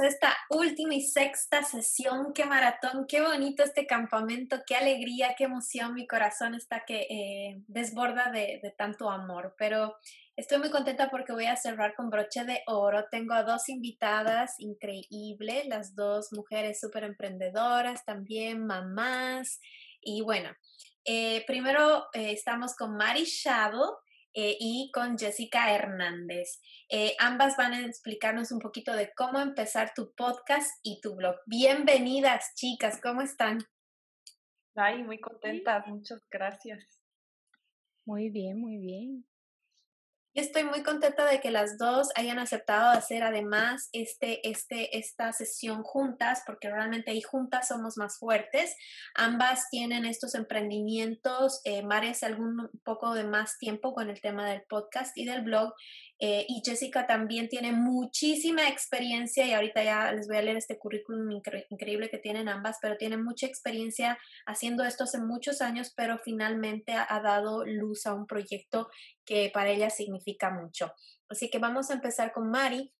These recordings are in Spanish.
esta última y sexta sesión. Qué maratón, qué bonito este campamento, qué alegría, qué emoción. Mi corazón está que eh, desborda de, tanto amor, pero estoy muy contenta porque voy a cerrar con broche de oro. Tengo a dos invitadas increíbles, las dos mujeres súper emprendedoras, también mamás. Y bueno, eh, primero eh, estamos con Mari Shadow. Eh, y con Jessica Hernández. Eh, ambas van a explicarnos un poquito de cómo empezar tu podcast y tu blog. Bienvenidas, chicas, ¿cómo están? Ay, muy contentas, muchas gracias. Muy bien, muy bien estoy muy contenta de que las dos hayan aceptado hacer además este, este, esta sesión juntas, porque realmente ahí juntas somos más fuertes. Ambas tienen estos emprendimientos. Eh, algún poco de más tiempo con el tema del podcast y del blog eh, y Jessica también tiene muchísima experiencia, y ahorita ya les voy a leer este currículum increíble que tienen ambas, pero tiene mucha experiencia haciendo esto hace muchos años, pero finalmente ha dado luz a un proyecto que para ella significa mucho. Así que vamos a empezar con Mari.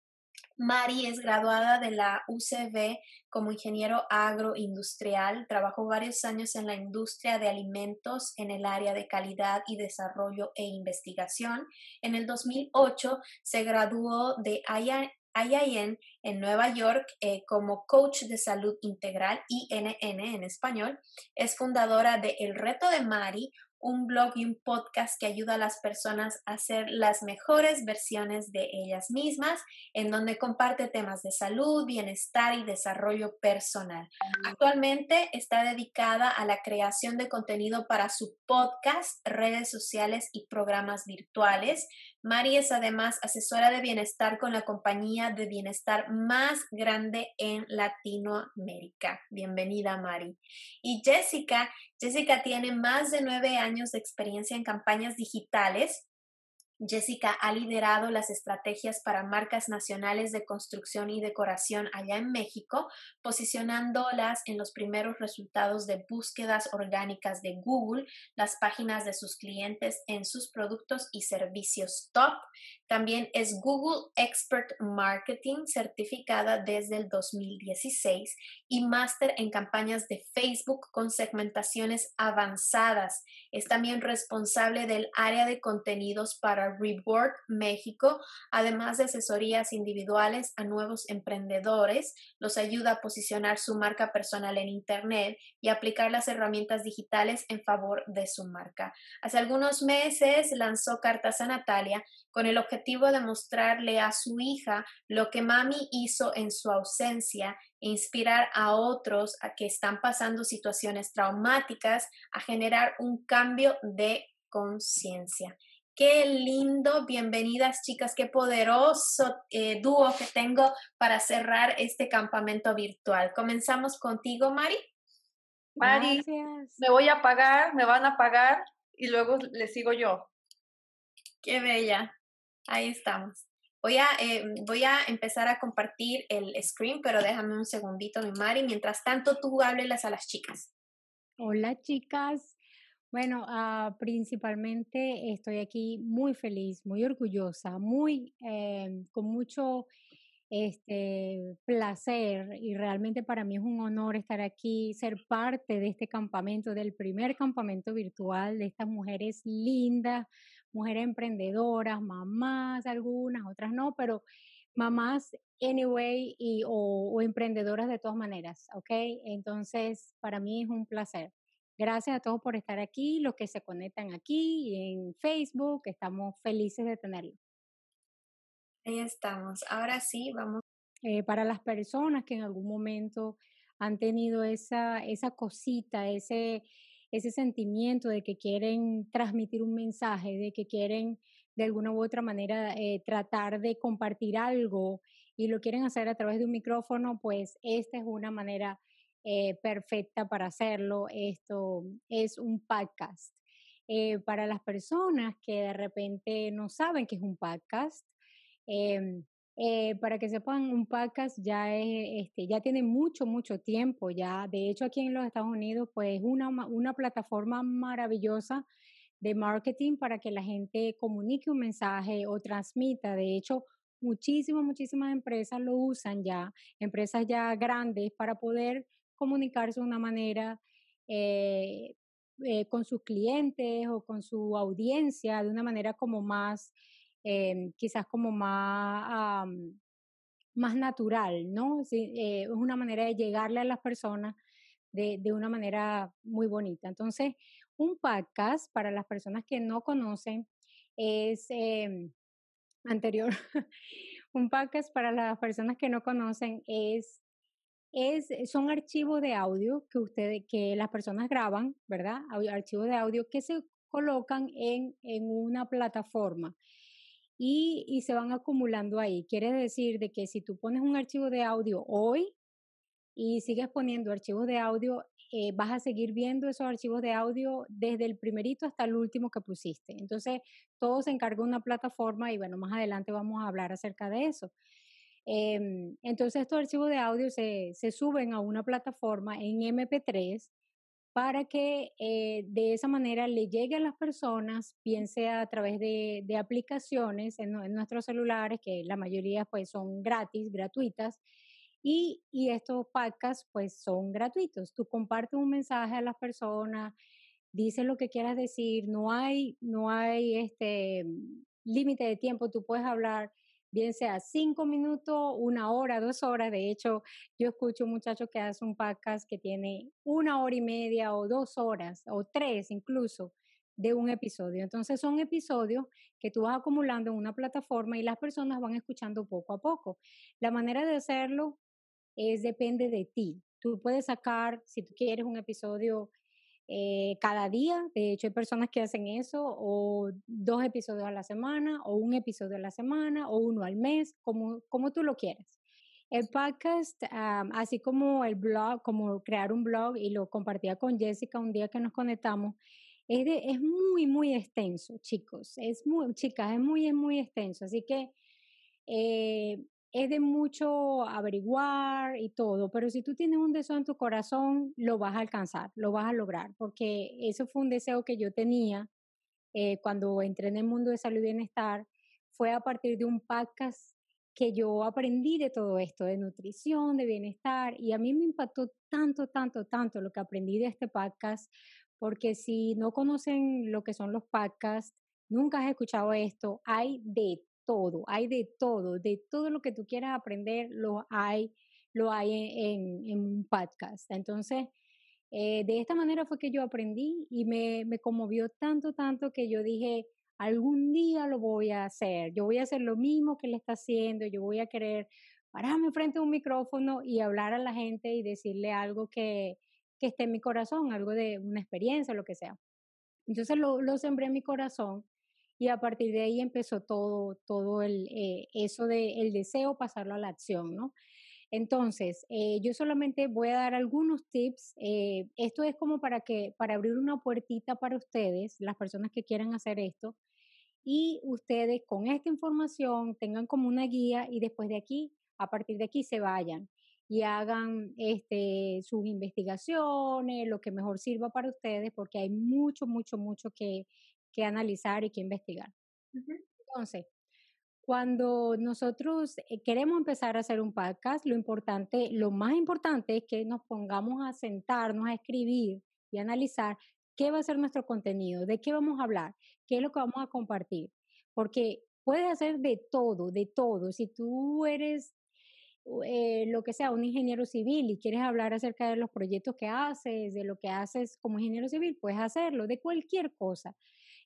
Mari es graduada de la UCB como ingeniero agroindustrial. Trabajó varios años en la industria de alimentos en el área de calidad y desarrollo e investigación. En el 2008 se graduó de IIN en Nueva York eh, como coach de salud integral, INN en español. Es fundadora de El Reto de Mari, un blog y un podcast que ayuda a las personas a ser las mejores versiones de ellas mismas, en donde comparte temas de salud, bienestar y desarrollo personal. Actualmente está dedicada a la creación de contenido para su podcast, redes sociales y programas virtuales, Mari es además asesora de bienestar con la compañía de bienestar más grande en Latinoamérica. Bienvenida, Mari. Y Jessica, Jessica tiene más de nueve años de experiencia en campañas digitales Jessica ha liderado las estrategias para marcas nacionales de construcción y decoración allá en México, posicionándolas en los primeros resultados de búsquedas orgánicas de Google, las páginas de sus clientes en sus productos y servicios top. También es Google Expert Marketing certificada desde el 2016 y máster en campañas de Facebook con segmentaciones avanzadas. Es también responsable del área de contenidos para Reward México, además de asesorías individuales a nuevos emprendedores. Los ayuda a posicionar su marca personal en Internet y aplicar las herramientas digitales en favor de su marca. Hace algunos meses lanzó cartas a Natalia con el objetivo de mostrarle a su hija lo que mami hizo en su ausencia inspirar a otros a que están pasando situaciones traumáticas a generar un cambio de conciencia. Qué lindo, bienvenidas chicas, qué poderoso eh, dúo que tengo para cerrar este campamento virtual. Comenzamos contigo, Mari. Mari, me voy a pagar, me van a pagar y luego le sigo yo. Qué bella, ahí estamos. Voy a, eh, voy a empezar a compartir el screen, pero déjame un segundito, mi Mari. Mientras tanto, tú háblelas a las chicas. Hola, chicas. Bueno, ah, principalmente estoy aquí muy feliz, muy orgullosa, muy eh, con mucho este, placer y realmente para mí es un honor estar aquí, ser parte de este campamento, del primer campamento virtual de estas mujeres lindas, mujeres emprendedoras, mamás, algunas, otras no, pero mamás anyway y, o, emprendedoras de todas maneras, ¿ok? Entonces, para mí es un placer. Gracias a todos por estar aquí, los que se conectan aquí y en Facebook, estamos felices de tenerlo. Ahí estamos. Ahora sí, vamos. Eh, para las personas que en algún momento han tenido esa, esa cosita, ese, ese sentimiento de que quieren transmitir un mensaje, de que quieren de alguna u otra manera eh, tratar de compartir algo y lo quieren hacer a través de un micrófono, pues esta es una manera eh, perfecta para hacerlo. Esto es un podcast. Eh, para las personas que de repente no saben que es un podcast, em, eh, para que sepan, un podcast ya, es, este, ya tiene mucho, mucho tiempo. Ya, de hecho, aquí en los Estados Unidos, pues es una, una plataforma maravillosa de marketing para que la gente comunique un mensaje o transmita. De hecho, muchísimas, muchísimas empresas lo usan ya, empresas ya grandes, para poder comunicarse de una manera eh, eh con sus clientes o con su audiencia de una manera como más Em, quizás como más, más natural, ¿no? Eh, es una manera de llegarle a las personas de, una manera muy bonita. Entonces, un podcast, para las personas que no conocen, es em, anterior. un podcast para las personas que no conocen es, es son archivos de audio que ustedes, que las personas graban, ¿verdad? Archivos de audio que se colocan en, en una plataforma y, se van acumulando ahí. Quiere decir de que si tú pones un archivo de audio hoy y sigues poniendo archivos de audio, eh, vas a seguir viendo esos archivos de audio desde el primerito hasta el último que pusiste. Entonces, todo se encarga de una plataforma y bueno, más adelante vamos a hablar acerca de eso. Em, entonces, estos archivos de audio se, se, suben a una plataforma en MP3 para que eh, de esa manera le llegue a las personas, piense a través de, aplicaciones en, nuestros celulares, que la mayoría pues son gratis, gratuitas, y, y estos podcasts pues son gratuitos. Tú compartes un mensaje a las personas, dices lo que quieras decir, no hay, no hay este límite de tiempo, tú puedes hablar bien sea cinco minutos, una hora, dos horas. De hecho, yo escucho un muchacho que hace un podcast que tiene una hora y media o dos horas o tres incluso de un episodio. Entonces son episodios que tú vas acumulando en una plataforma y las personas van escuchando poco a poco. La manera de hacerlo es depende de ti. Tú puedes sacar, si tú quieres un episodio eh, cada día. De hecho, hay personas que hacen eso, o dos episodios a la semana, o un episodio a la semana, o uno al mes, como, como tú lo quieras. El podcast, así como el blog, como crear un blog, y lo compartía con Jessica un día que nos conectamos, es, es muy, muy extenso, chicos. Es muy, chicas, es muy, es muy extenso. Así que eh, es de mucho averiguar y todo, pero si tú tienes un deseo en tu corazón, lo vas a alcanzar, lo vas a lograr, porque eso fue un deseo que yo tenía eh, cuando entré en el mundo de salud y bienestar, fue a partir de un podcast que yo aprendí de todo esto, de nutrición, de bienestar, y a mí me impactó tanto, tanto, tanto lo que aprendí de este podcast, porque si no conocen lo que son los podcasts, nunca has escuchado esto, hay de todo, hay de todo, de todo lo que tú quieras aprender, lo hay, lo hay en, un podcast. Entonces, eh, de esta manera fue que yo aprendí y me, me conmovió tanto, tanto que yo dije, algún día lo voy a hacer, yo voy a hacer lo mismo que él está haciendo, yo voy a querer pararme frente a un micrófono y hablar a la gente y decirle algo que, que esté en mi corazón, algo de una experiencia, lo que sea. Entonces lo, lo sembré en mi corazón y a partir de ahí empezó todo, todo el, eh, eso del deseo, pasarlo a la acción, ¿no? Entonces, eh, yo solamente voy a dar algunos tips. Eh, esto es como para que, para abrir una puertita para ustedes, las personas que quieran hacer esto, y ustedes con esta información tengan como una guía y después de aquí, a partir de aquí se vayan y hagan este, sus investigaciones, lo que mejor sirva para ustedes, porque hay mucho, mucho, mucho que, que analizar y que investigar. Entonces, cuando nosotros eh, queremos empezar a hacer un podcast, lo importante, lo más importante es que nos pongamos a sentarnos a escribir y analizar qué va a ser nuestro contenido, de qué vamos a hablar, qué es lo que vamos a compartir, porque puedes hacer de todo, de todo. Si tú eres eh, lo que sea, un ingeniero civil y quieres hablar acerca de los proyectos que haces, de lo que haces como ingeniero civil, puedes hacerlo, de cualquier cosa.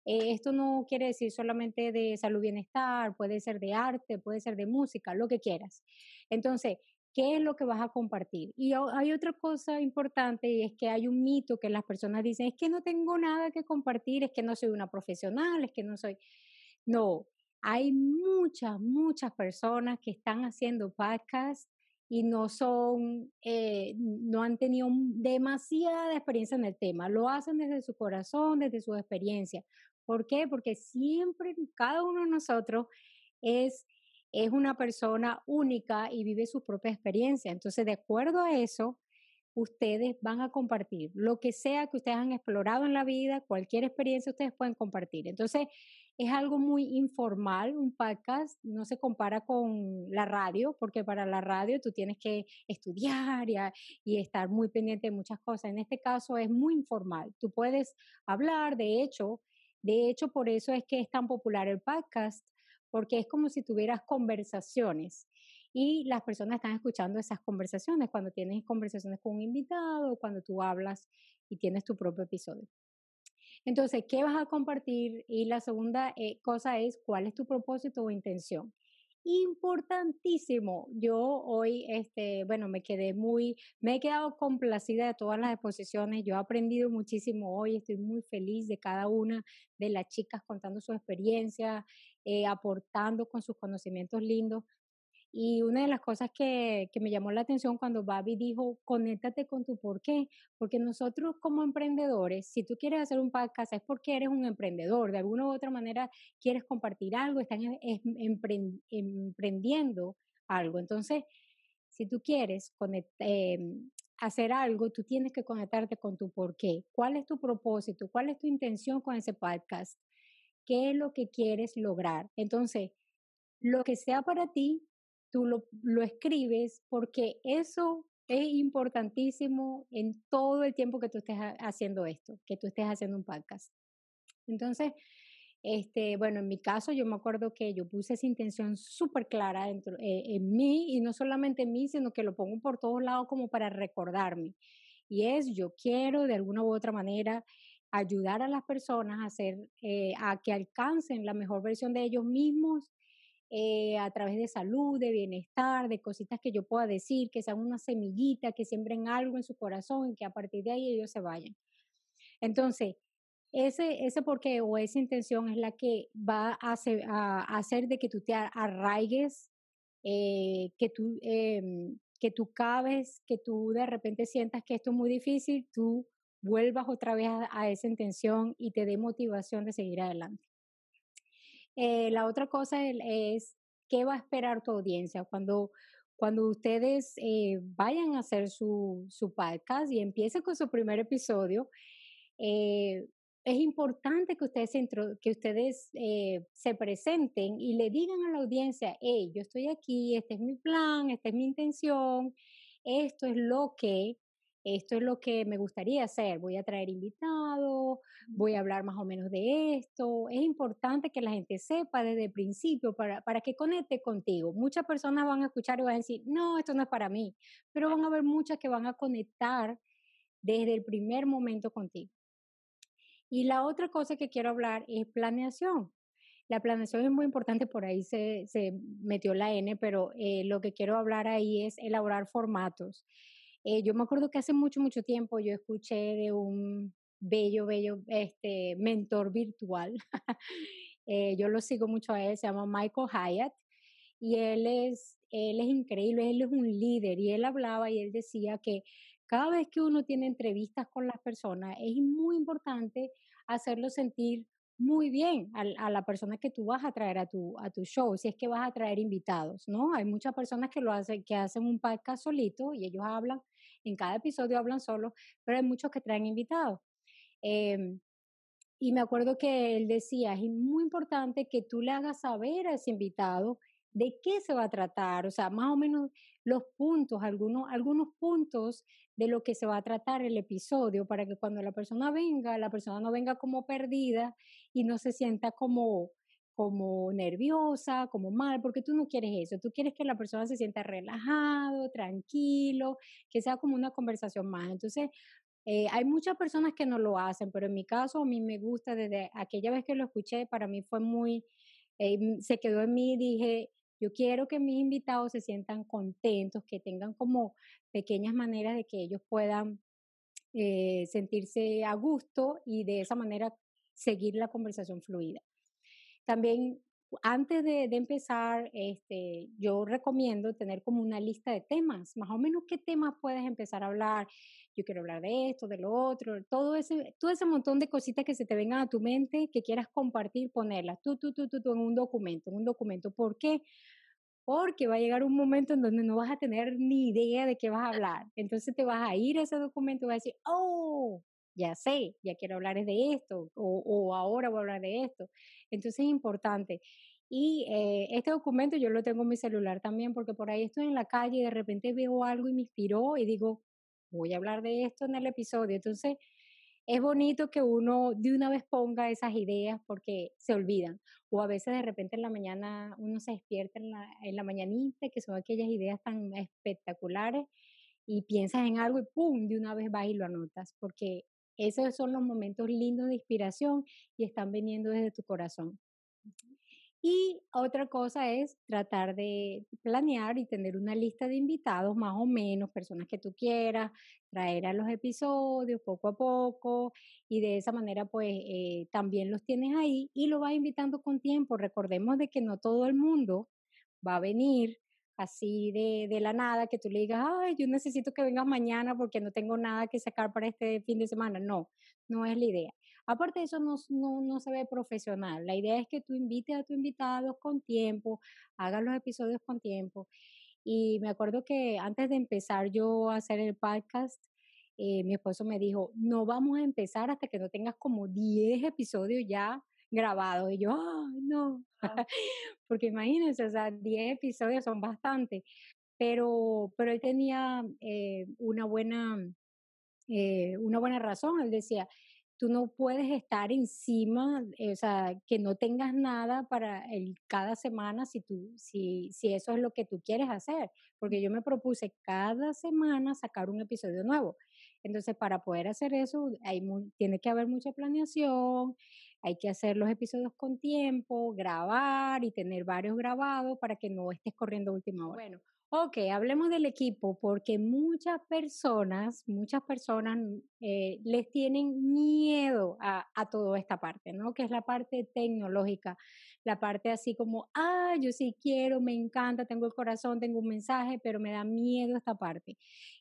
Eh, esto no quiere decir solamente de salud-bienestar, puede ser de arte, puede ser de música, lo que quieras. Entonces, ¿qué es lo que vas a compartir? Y hay otra cosa importante y es que hay un mito que las personas dicen, es que no tengo nada que compartir, es que no soy una profesional, es que no soy... No, hay muchas, muchas personas que están haciendo podcasts y no son, eh, no han tenido demasiada experiencia en el tema. Lo hacen desde su corazón, desde su experiencia. ¿Por qué? Porque siempre cada uno de nosotros es, es una persona única y vive su propia experiencia. Entonces, de acuerdo a eso, ustedes van a compartir lo que sea que ustedes han explorado en la vida, cualquier experiencia ustedes pueden compartir. Entonces, es algo muy informal, un podcast no se compara con la radio, porque para la radio tú tienes que estudiar y, estar muy pendiente de muchas cosas. En este caso es muy informal, tú puedes hablar, de hecho, de hecho, por eso es que es tan popular el podcast, porque es como si tuvieras conversaciones y las personas están escuchando esas conversaciones cuando tienes conversaciones con un invitado, cuando tú hablas y tienes tu propio episodio. Entonces, ¿qué vas a compartir? Y la segunda eh, cosa es, ¿cuál es tu propósito o intención? importantísimo. Yo hoy, este, bueno, me quedé muy, me he quedado complacida de todas las exposiciones. Yo he aprendido muchísimo hoy, estoy muy feliz de cada una de las chicas contando su experiencia, eh, aportando con sus conocimientos lindos. Y una de las cosas que, me llamó la atención cuando Babi dijo, conéctate con tu por qué, porque nosotros como emprendedores, si tú quieres hacer un podcast es porque eres un emprendedor, de alguna u otra manera quieres compartir algo, estás emprendiendo algo. Entonces, si tú quieres eh, hacer algo, tú tienes que conectarte con tu por qué. ¿Cuál es tu propósito? ¿Cuál es tu intención con ese podcast? ¿Qué es lo que quieres lograr? Entonces, lo que sea para ti, tú lo, escribes porque eso es importantísimo en todo el tiempo que tú estés haciendo esto, que tú estés haciendo un podcast. Entonces, este, bueno, en mi caso yo me acuerdo que yo puse esa intención súper clara dentro, eh, en mí y no solamente en mí, sino que lo pongo por todos lados como para recordarme. Y es, yo quiero de alguna u otra manera ayudar a las personas a, hacer, eh, a que alcancen la mejor versión de ellos mismos eh, a través de salud, de bienestar, de cositas que yo pueda decir, que sean una semillita, que siembren algo en su corazón y que a partir de ahí ellos se vayan. Entonces, ese, ese porqué o esa intención es la que va a hacer, de que tú te arraigues, eh, que, tú, em, que tú cabes, que tú de repente sientas que esto es muy difícil, tú vuelvas otra vez a esa intención y te dé motivación de seguir adelante. Eh, la otra cosa es qué va a esperar tu audiencia cuando, cuando ustedes eh, vayan a hacer su, podcast y empiecen con su primer episodio. Eh, es importante que ustedes, que ustedes se presenten y le digan a la audiencia, hey, yo estoy aquí, este es mi plan, esta es mi intención, esto es lo que esto es lo que me gustaría hacer, voy a traer invitados, voy a hablar más o menos de esto. Es importante que la gente sepa desde el principio para, para que conecte contigo. Muchas personas van a escuchar y van a decir, no, esto no es para mí, pero van a haber muchas que van a conectar desde el primer momento contigo. Y la otra cosa que quiero hablar es planeación. La planeación es muy importante, por ahí se, metió la N, pero eh, lo que quiero hablar ahí es elaborar formatos. Eh, yo me acuerdo que hace mucho, mucho tiempo yo escuché de un bello, bello este, mentor virtual. Eh, yo lo sigo mucho a él, se llama Michael Hyatt. Y él es, él es increíble, él es un líder. Y él hablaba y él decía que cada vez que uno tiene entrevistas con las personas, es muy importante hacerlo sentir muy bien a, a, la persona que tú vas a traer a tu, a tu show, si es que vas a traer invitados, ¿no? Hay muchas personas que lo hacen, que hacen un podcast solito y ellos hablan en cada episodio hablan solo, pero hay muchos que traen invitados. Em, y me acuerdo que él decía, es muy importante que tú le hagas saber a ese invitado de qué se va a tratar, o sea, más o menos los puntos, algunos, algunos puntos de lo que se va a tratar el episodio, para que cuando la persona venga, la persona no venga como perdida y no se sienta como como nerviosa, como mal, porque tú no quieres eso, tú quieres que la persona se sienta relajado, tranquilo, que sea como una conversación más. Entonces, eh, hay muchas personas que no lo hacen, pero en mi caso a mí me gusta, desde aquella vez que lo escuché, para mí fue muy, eh, mm, se quedó en mí, dije, yo quiero que mis invitados se sientan contentos, que tengan como pequeñas maneras de que ellos puedan eh, sentirse a gusto y de esa manera seguir la conversación fluida. También antes de, empezar, este, yo recomiendo tener como una lista de temas, más o menos qué temas puedes empezar a hablar. Yo quiero hablar de esto, de lo otro, todo ese, todo ese montón de cositas que se te vengan a tu mente, que quieras compartir, ponerlas tú, tú, tú, tú, tú en un documento, en un documento. ¿Por qué? Porque va a llegar un momento en donde no vas a tener ni idea de qué vas a hablar. Entonces te vas a ir a ese documento y vas a decir, oh, ya sé, ya quiero hablar de esto, o, ahora voy a hablar de esto. Entonces es importante. Y eh, este documento yo lo tengo en mi celular también, porque por ahí estoy en la calle y de repente veo algo y me inspiró y digo, voy a hablar de esto en el episodio. Entonces, es bonito que uno de una vez ponga esas ideas porque se olvidan. O a veces de repente en la mañana uno se despierta en la, en la mañanita, que son aquellas ideas tan espectaculares, y piensas en algo y ¡pum! de una vez vas y lo anotas, porque esos son los momentos lindos de inspiración y están viniendo desde tu corazón. Y otra cosa es tratar de planear y tener una lista de invitados, más o menos, personas que tú quieras, traer a los episodios poco a poco y de esa manera pues eh, también los tienes ahí y lo vas invitando con tiempo. Recordemos de que no todo el mundo va a venir, así de, de, la nada, que tú le digas, ay, yo necesito que vengas mañana porque no tengo nada que sacar para este fin de semana. No, no es la idea. Aparte de eso, no, no, se ve profesional. La idea es que tú invites a tus invitado con tiempo, hagas los episodios con tiempo. Y me acuerdo que antes de empezar yo a hacer el podcast, eh, mi esposo me dijo, no vamos a empezar hasta que no tengas como 10 episodios ya grabados. Y yo, ay, no. porque imagínense, o sea, 10 episodios son bastante, pero, pero él tenía eh, una, buena, eh, una buena razón, él decía, tú no puedes estar encima, eh, o sea, que no tengas nada para el, cada semana si, tú, si, si eso es lo que tú quieres hacer, porque yo me propuse cada semana sacar un episodio nuevo. Entonces, para poder hacer eso, hay tiene que haber mucha planeación, hay que hacer los episodios con tiempo, grabar y tener varios grabados para que no estés corriendo última hora. Bueno, ok, hablemos del equipo porque muchas personas, muchas personas eh, les tienen miedo a, a toda esta parte, ¿no? Que es la parte tecnológica, la parte así como, ah, yo sí quiero, me encanta, tengo el corazón, tengo un mensaje, pero me da miedo esta parte.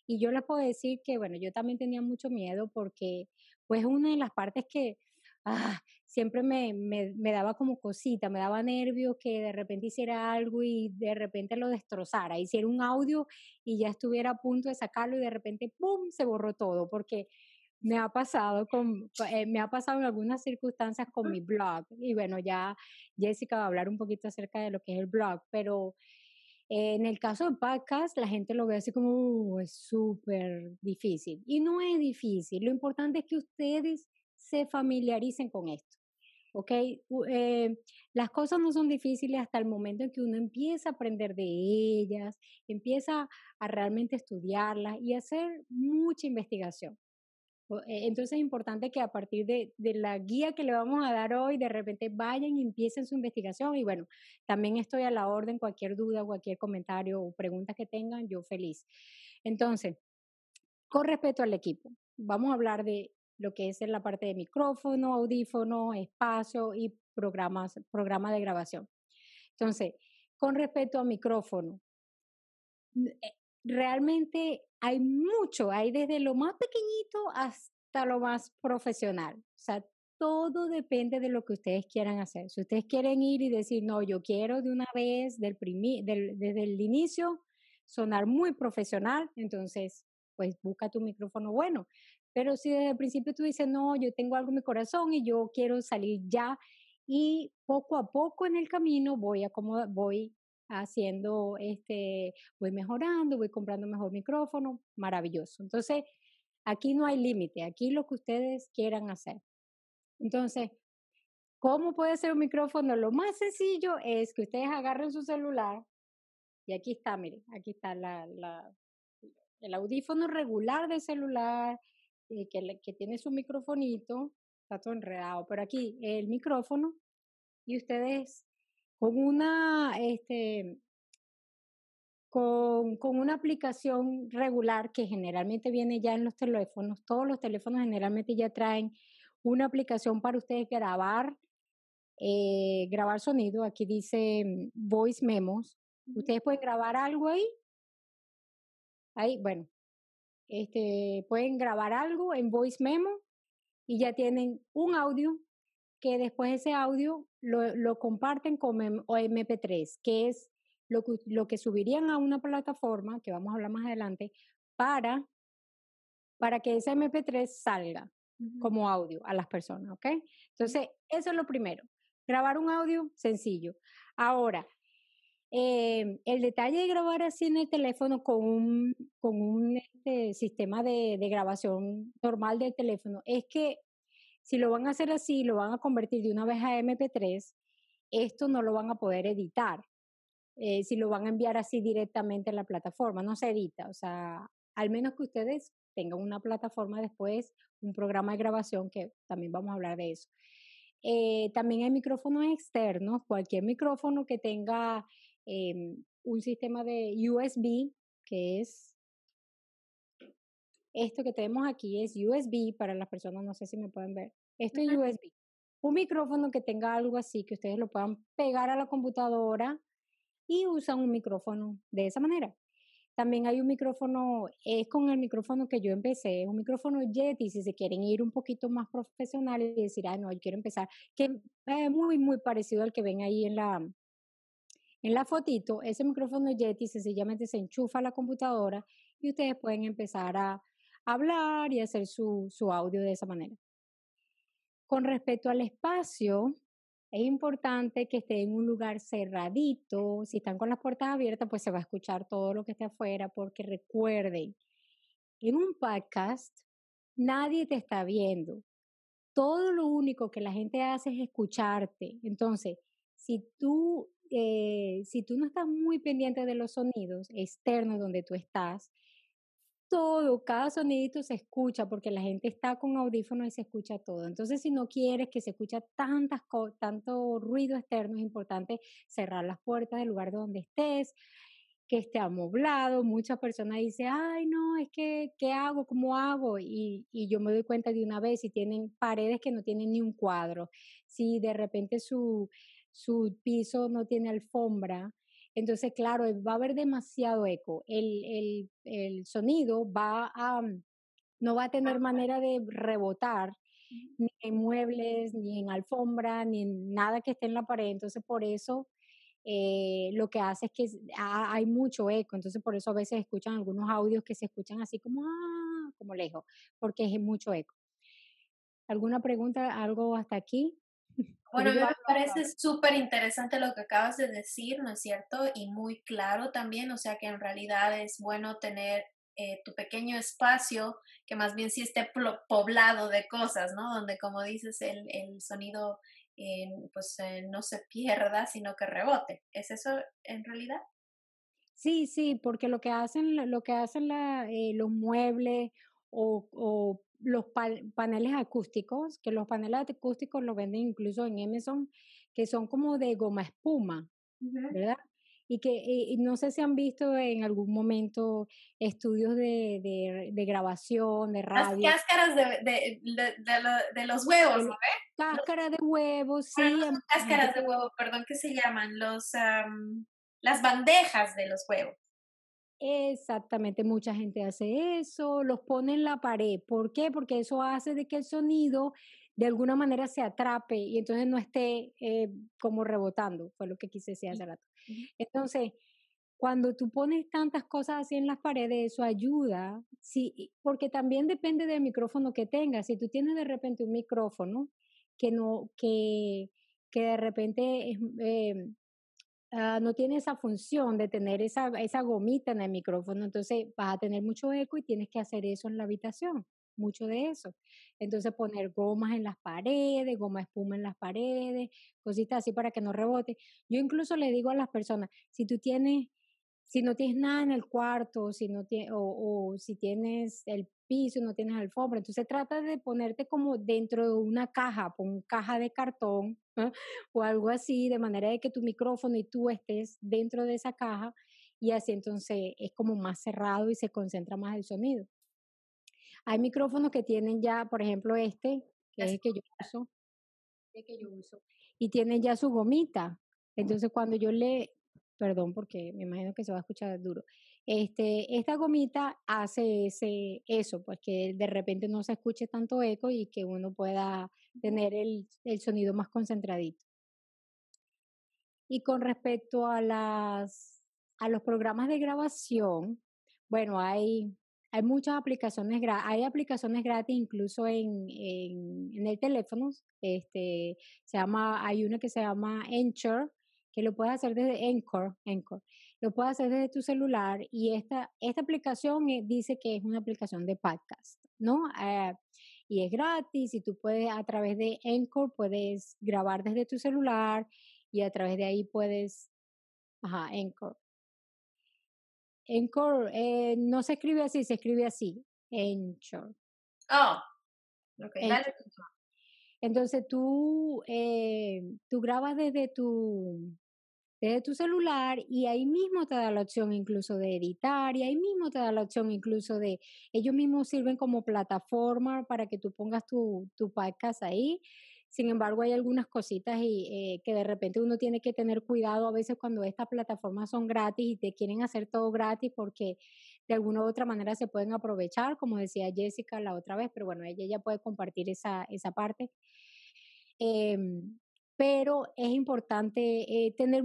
Y yo les puedo decir que, bueno, yo también tenía mucho miedo porque, pues, una de las partes que Ah, siempre me, me, daba como cosita, me daba nervio que de repente hiciera algo y de repente lo destrozara, hiciera un audio y ya estuviera a punto de sacarlo y de repente, ¡pum!, se borró todo, porque me ha pasado con eh, me ha pasado en algunas circunstancias con mi blog y bueno ya Jessica va a hablar un poquito acerca de lo que es el blog pero en el caso de podcast la gente lo ve así como uh, es súper difícil y no es difícil lo importante es que ustedes se familiaricen con esto. ¿ok? Eh, las cosas no son difíciles hasta el momento en que uno empieza a aprender de ellas, empieza a realmente estudiarlas y hacer mucha investigación. Eh, entonces es importante que a partir de, la guía que le vamos a dar hoy, de repente vayan y empiecen su investigación. Y bueno, también estoy a la orden, cualquier duda, cualquier comentario o pregunta que tengan, yo feliz. Entonces, con respeto al equipo, vamos a hablar de lo que es en la parte de micrófono, audífono, espacio y programas, programa de grabación. Entonces, con respecto a micrófono, eh, realmente hay mucho, hay desde lo más pequeñito hasta lo más profesional. O sea, todo depende de lo que ustedes quieran hacer. Si ustedes quieren ir y decir, no, yo quiero de una vez, del, desde el inicio, sonar muy profesional, entonces, pues busca tu micrófono bueno. Pero si desde el principio tú dices, no, yo tengo algo en mi corazón y yo quiero salir ya, y poco a poco en el camino voy a como voy haciendo, este, voy mejorando, voy comprando mejor micrófono, maravilloso. Entonces, aquí no hay límite, aquí lo que ustedes quieran hacer. Entonces, ¿cómo puede ser un micrófono? Lo más sencillo es que ustedes agarren su celular y aquí está, miren, aquí está la, el audífono regular de celular, que, tiene su microfonito, está todo enredado, pero aquí el micrófono y ustedes con una, este, con, con, una aplicación regular que generalmente viene ya en los teléfonos, todos los teléfonos generalmente ya traen una aplicación para ustedes grabar, eh, grabar sonido, aquí dice mm, voice memos, ustedes pueden grabar algo ahí, ahí, bueno, este, pueden grabar algo en voice memo y ya tienen un audio que después ese audio lo, comparten con MP3, que es lo que, lo que subirían a una plataforma, que vamos a hablar más adelante, para, para que ese MP3 salga como audio a las personas, ¿ok? Entonces, eso es lo primero, grabar un audio sencillo. Ahora, eh, el detalle de grabar así en el teléfono con un, con un este, sistema de, grabación normal del teléfono es que si lo van a hacer así, lo van a convertir de una vez a MP3, esto no lo van a poder editar. Eh, si lo van a enviar así directamente a la plataforma, no se edita. O sea, al menos que ustedes tengan una plataforma después, un programa de grabación, que también vamos a hablar de eso. Eh, también hay micrófonos externos, cualquier micrófono que tenga eh, un sistema de USB, que es esto que tenemos aquí, es USB para las personas, no sé si me pueden ver. Esto es USB. Un micrófono que tenga algo así, que ustedes lo puedan pegar a la computadora y usan un micrófono de esa manera. También hay un micrófono, es con el micrófono que yo empecé, es un micrófono Yeti, si se quieren ir un poquito más profesional y decir, ah, no, yo quiero empezar, que es muy, muy parecido al que ven ahí en la, en la fotito, ese micrófono Yeti sencillamente se enchufa a la computadora y ustedes pueden empezar a hablar y hacer su, su audio de esa manera. Con respecto al espacio, es importante que esté en un lugar cerradito. Si están con las puertas abiertas, pues se va a escuchar todo lo que esté afuera, porque recuerden, en un podcast nadie te está viendo. Todo lo único que la gente hace es escucharte. Entonces, si tú eh, si tú no estás muy pendiente de los sonidos externos donde tú estás, todo, cada sonidito se escucha porque la gente está con audífonos y se escucha todo. Entonces, si no quieres que se escucha tantas tanto ruido externo, es importante cerrar las puertas del lugar donde estés, que esté amoblado. Muchas personas dicen, ay, no, es que, ¿qué hago? ¿Cómo hago? Y, y yo me doy cuenta de una vez si tienen paredes que no tienen ni un cuadro, si de repente su su piso no tiene alfombra. Entonces, claro, eh, va a haber demasiado eco. El, el, el sonido va a, mm, no va a tener manera de rebotar ni en muebles, ni en alfombra, ni en nada que esté en la pared. Entonces, por eso eh, lo que hace es que hay mucho eco, entonces por eso a veces escuchan algunos audios que se escuchan así como, ah, como lejos, porque es mucho eco. ¿Alguna pregunta, algo hasta aquí? Bueno, me parece súper interesante lo que acabas de decir, ¿no es cierto? Y muy claro también, o sea que en realidad es bueno tener eh, tu pequeño espacio que más bien sí esté poblado de cosas, ¿no? Donde como dices el, sonido eh, pues eh, no se pierda, sino que rebote. ¿Es eso en realidad? Sí, sí, porque lo que hacen, lo que hacen la, los muebles o los paneles acústicos, que los paneles acústicos los venden incluso en Amazon, que son como de goma espuma, ¿verdad? Y que no sé si han visto en algún momento estudios de, grabación, de radio. Las cáscaras de, los huevos, ¿no ves? Cáscara de huevos, sí. cáscaras de huevos, perdón, ¿qué se llaman? Los, las bandejas de los huevos. Exactamente, mucha gente hace eso, los pone en la pared. ¿Por qué? Porque eso hace de que el sonido de alguna manera se atrape y entonces no esté eh, como rebotando, fue lo que quise decir hace rato. Entonces, cuando tú pones tantas cosas así en las paredes, eso ayuda, sí, porque también depende del micrófono que tengas. Si tú tienes de repente un micrófono que no, que, que de repente es, em, Ah, no tiene esa función de tener esa, esa gomita en el micrófono, entonces vas a tener mucho eco y tienes que hacer eso en la habitación, mucho de eso. Entonces poner gomas en las paredes, goma espuma en las paredes, cositas así para que no rebote. Yo incluso le digo a las personas, si tú tienes si no tienes nada en el cuarto, si no o, si tienes el piso, no tienes alfombra, entonces trata de ponerte como dentro de una caja, pon caja de cartón o algo así, de manera de que tu micrófono y tú estés dentro de esa caja y así entonces es como más cerrado y se concentra más el sonido. Hay micrófonos que tienen ya, por ejemplo, este, que es yo uso, el este que yo uso y tienen ya su gomita. Entonces, cuando yo le perdón porque me imagino que se va a escuchar duro. Este, esta gomita hace ese, eso, pues que de repente no se escuche tanto eco y que uno pueda tener el, el sonido más concentradito. Y con respecto a, las, a los programas de grabación, bueno, hay, hay muchas aplicaciones, hay aplicaciones gratis incluso en, en, el teléfono. Este, se llama, hay una que se llama Anchor, que lo puedes hacer desde Encore, Encore, lo puedes hacer desde tu celular y esta, esta aplicación eh, dice que es una aplicación de podcast, ¿no? Ah, y es gratis y tú puedes a través de Encore puedes grabar desde tu celular y a través de ahí puedes, ajá, Encore. Encore eh, no se escribe así, se escribe así, Encore. Oh, ok, Entonces tú, eh, tú grabas desde tu, desde eh, tu celular y ahí mismo te da la opción incluso de editar y ahí mismo te da la opción incluso de, ellos mismos sirven como plataforma para que tú pongas tu, podcast ahí. Sin embargo, hay algunas cositas y, eh, que de repente uno tiene que tener cuidado a veces cuando estas plataformas son gratis y te quieren hacer todo gratis porque de alguna u otra manera se pueden aprovechar, como decía Jessica la otra vez, pero bueno, ella ya puede compartir esa, parte. Em, pero es importante eh, tener,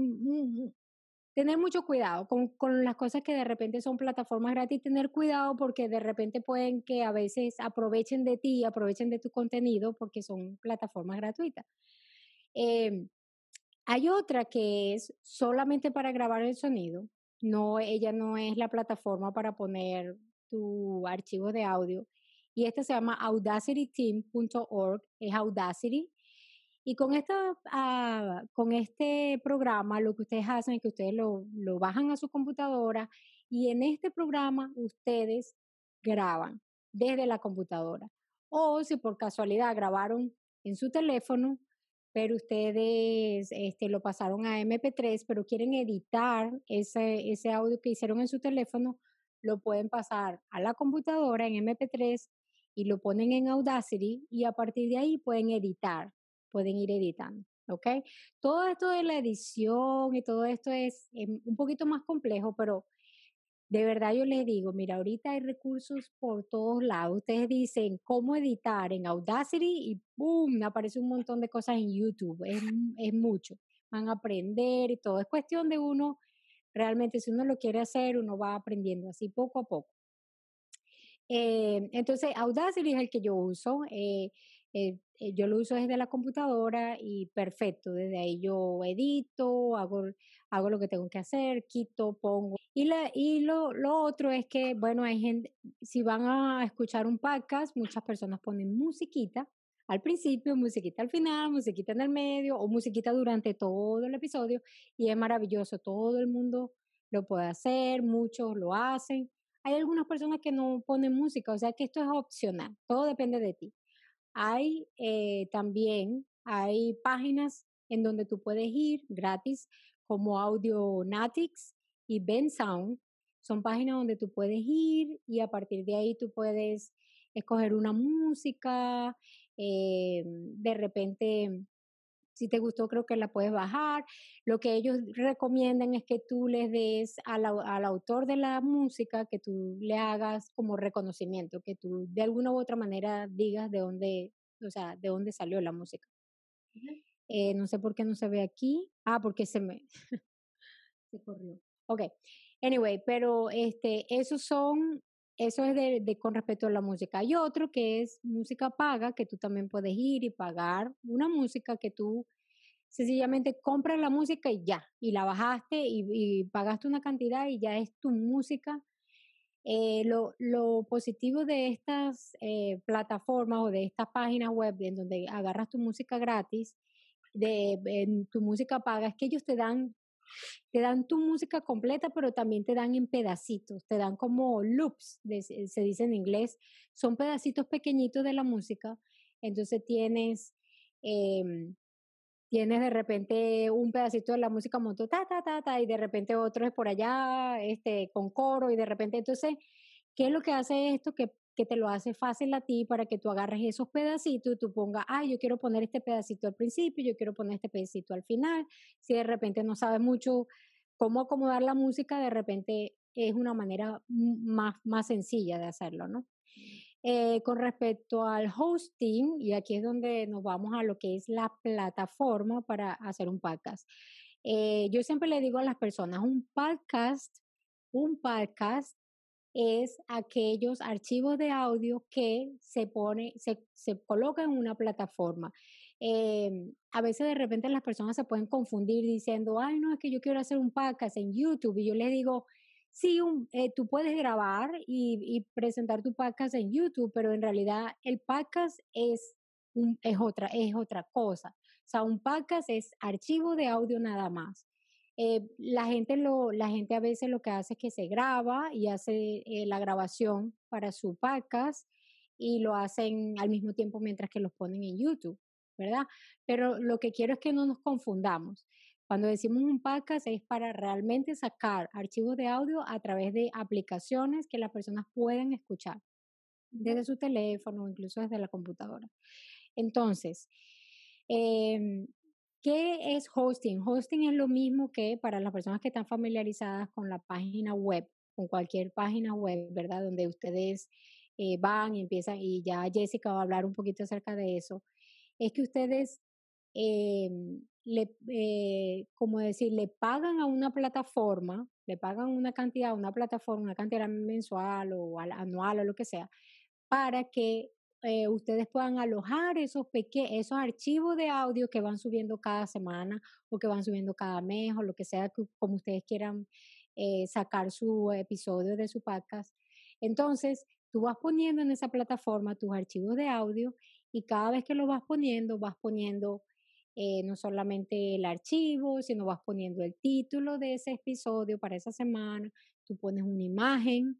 tener mucho cuidado con, las cosas que de repente son plataformas gratis, tener cuidado porque de repente pueden que a veces aprovechen de ti, aprovechen de tu contenido porque son plataformas gratuitas. Em, hay otra que es solamente para grabar el sonido. No, ella no es la plataforma para poner tu archivo de audio. Y esta se llama audacityteam.org. Es Audacity y con, esta, ah, este programa lo que ustedes hacen es que ustedes lo, bajan a su computadora y en este programa ustedes graban desde la computadora. O si por casualidad grabaron en su teléfono, pero ustedes este, lo pasaron a MP3, pero quieren editar ese, ese audio que hicieron en su teléfono, lo pueden pasar a la computadora en MP3 y lo ponen en Audacity y a partir de ahí pueden editar pueden ir editando. ¿Ok? Todo esto de la edición y todo esto es eh, un poquito más complejo, pero de verdad yo les digo, mira, ahorita hay recursos por todos lados. Ustedes dicen cómo editar en Audacity y ¡boom! aparece un montón de cosas en YouTube. Es, mucho. Van a aprender y todo. Es cuestión de uno, realmente si uno lo quiere hacer, uno va aprendiendo así poco a poco. Eh, entonces, Audacity es el que yo uso. Eh, eh, eh, yo lo uso desde la computadora y perfecto, desde ahí yo edito, hago, hago lo que tengo que hacer, quito, pongo. Y, la, y lo, lo otro es que, bueno, hay gente, si van a escuchar un podcast, muchas personas ponen musiquita al principio, musiquita al final, musiquita en el medio o musiquita durante todo el episodio y es maravilloso, todo el mundo lo puede hacer, muchos lo hacen. Hay algunas personas que no ponen música, o sea que esto es opcional, todo depende de ti. Hay eh, también, hay páginas en donde tú puedes ir gratis, como Audionatics y Bensound. Son páginas donde tú puedes ir y a partir de ahí tú puedes escoger una música, eh, de repente si te gustó, creo que la puedes bajar. Lo que ellos recomiendan es que tú les des al, autor de la música, que tú le hagas como reconocimiento, que tú de alguna u otra manera digas de dónde, o sea, de dónde salió la música. Eh, no sé por qué no se ve aquí. Ah, porque se me se corrió. Ok. Anyway, pero este, esos son eso es de, con respecto a la música. Hay otro que es música paga, que tú también puedes ir y pagar una música que tú sencillamente compras la música y ya, y la bajaste y, pagaste una cantidad y ya es tu música. Eh, lo, positivo de estas eh, plataformas o de estas páginas web en donde agarras tu música gratis, de tu música paga, es que ellos te dan te dan tu música completa, pero también te dan en pedacitos, te dan como loops, se dice en inglés, son pedacitos pequeñitos de la música. Entonces tienes... Em, tienes de repente un pedacito de la música moto ta ta ta ta y de repente otro es por allá este con coro y de repente entonces qué es lo que hace esto que que te lo hace fácil a ti para que tú agarres esos pedacitos y tú pongas, ay, yo quiero poner este pedacito al principio, yo quiero poner este pedacito al final. Si de repente no sabes mucho cómo acomodar la música, de repente es una manera más, sencilla de hacerlo, ¿no? Eh, con respecto al hosting, y aquí es donde nos vamos a lo que es la plataforma para hacer un podcast. Eh, yo siempre le digo a las personas, un podcast, un podcast es aquellos archivos de audio que se pone, se, se coloca en una plataforma. Em, a veces de repente las personas se pueden confundir diciendo, ay, no, es que yo quiero hacer un podcast en YouTube. Y yo les digo, sí, eh, tú puedes grabar y, presentar tu podcast en YouTube, pero en realidad el podcast es, un, es, otra, es otra cosa. O sea, un podcast es archivo de audio nada más. Eh, la, gente lo, la gente a veces lo que hace es que se graba y hace eh, la grabación para su podcast y lo hacen al mismo tiempo mientras que los ponen en YouTube, ¿verdad? Pero lo que quiero es que no nos confundamos. Cuando decimos un podcast es para realmente sacar archivos de audio a través de aplicaciones que las personas pueden escuchar desde su teléfono o incluso desde la computadora. Entonces, em, ¿Qué es hosting? Hosting es lo mismo que para las personas que están familiarizadas con la página web, con cualquier página web, ¿verdad? Donde ustedes eh, van y empiezan, y ya Jessica va a hablar un poquito acerca de eso, es que ustedes, eh, le, eh, como decir, le pagan a una plataforma, le pagan una cantidad a una plataforma, una cantidad mensual o anual o lo que sea, para que eh, ustedes puedan alojar esos, peque esos archivos de audio que van subiendo cada semana o que van subiendo cada mes o lo que sea, que, como ustedes quieran eh, sacar su episodio de su podcast. Entonces, tú vas poniendo en esa plataforma tus archivos de audio y cada vez que lo vas poniendo, vas poniendo eh, no solamente el archivo, sino vas poniendo el título de ese episodio para esa semana, tú pones una imagen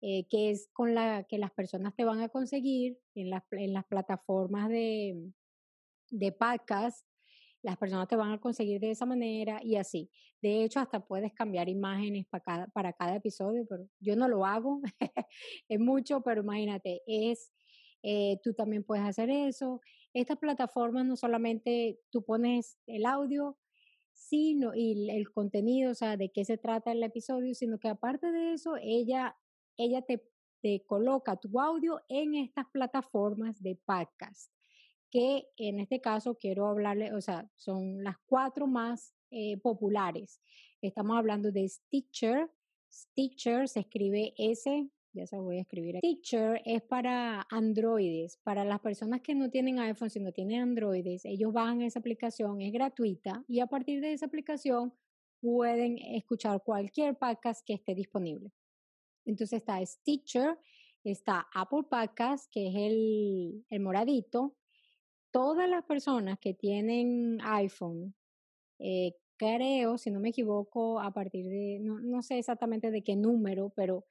eh, que es con la que las personas te van a conseguir en las, en las plataformas de, de podcast. Las personas te van a conseguir de esa manera y así. De hecho, hasta puedes cambiar imágenes para cada, para cada episodio, pero yo no lo hago. es mucho, pero imagínate, es eh, tú también puedes hacer eso. Estas plataformas no solamente tú pones el audio sino y el contenido, o sea, de qué se trata el episodio, sino que aparte de eso, ella ella te, coloca tu audio en estas plataformas de podcast, que en este caso quiero hablarle, o sea, son las cuatro más eh, populares. Estamos hablando de Stitcher. Stitcher se escribe S, ya se voy a escribir. Aquí. es para androides, para las personas que no tienen iPhone, sino tienen androides, ellos van a esa aplicación, es gratuita y a partir de esa aplicación pueden escuchar cualquier podcast que esté disponible. Entonces está Stitcher, está Apple Podcast, que es el, moradito. Todas las personas que tienen iPhone, eh, creo, si no me equivoco, a partir de, no, sé exactamente de qué número, pero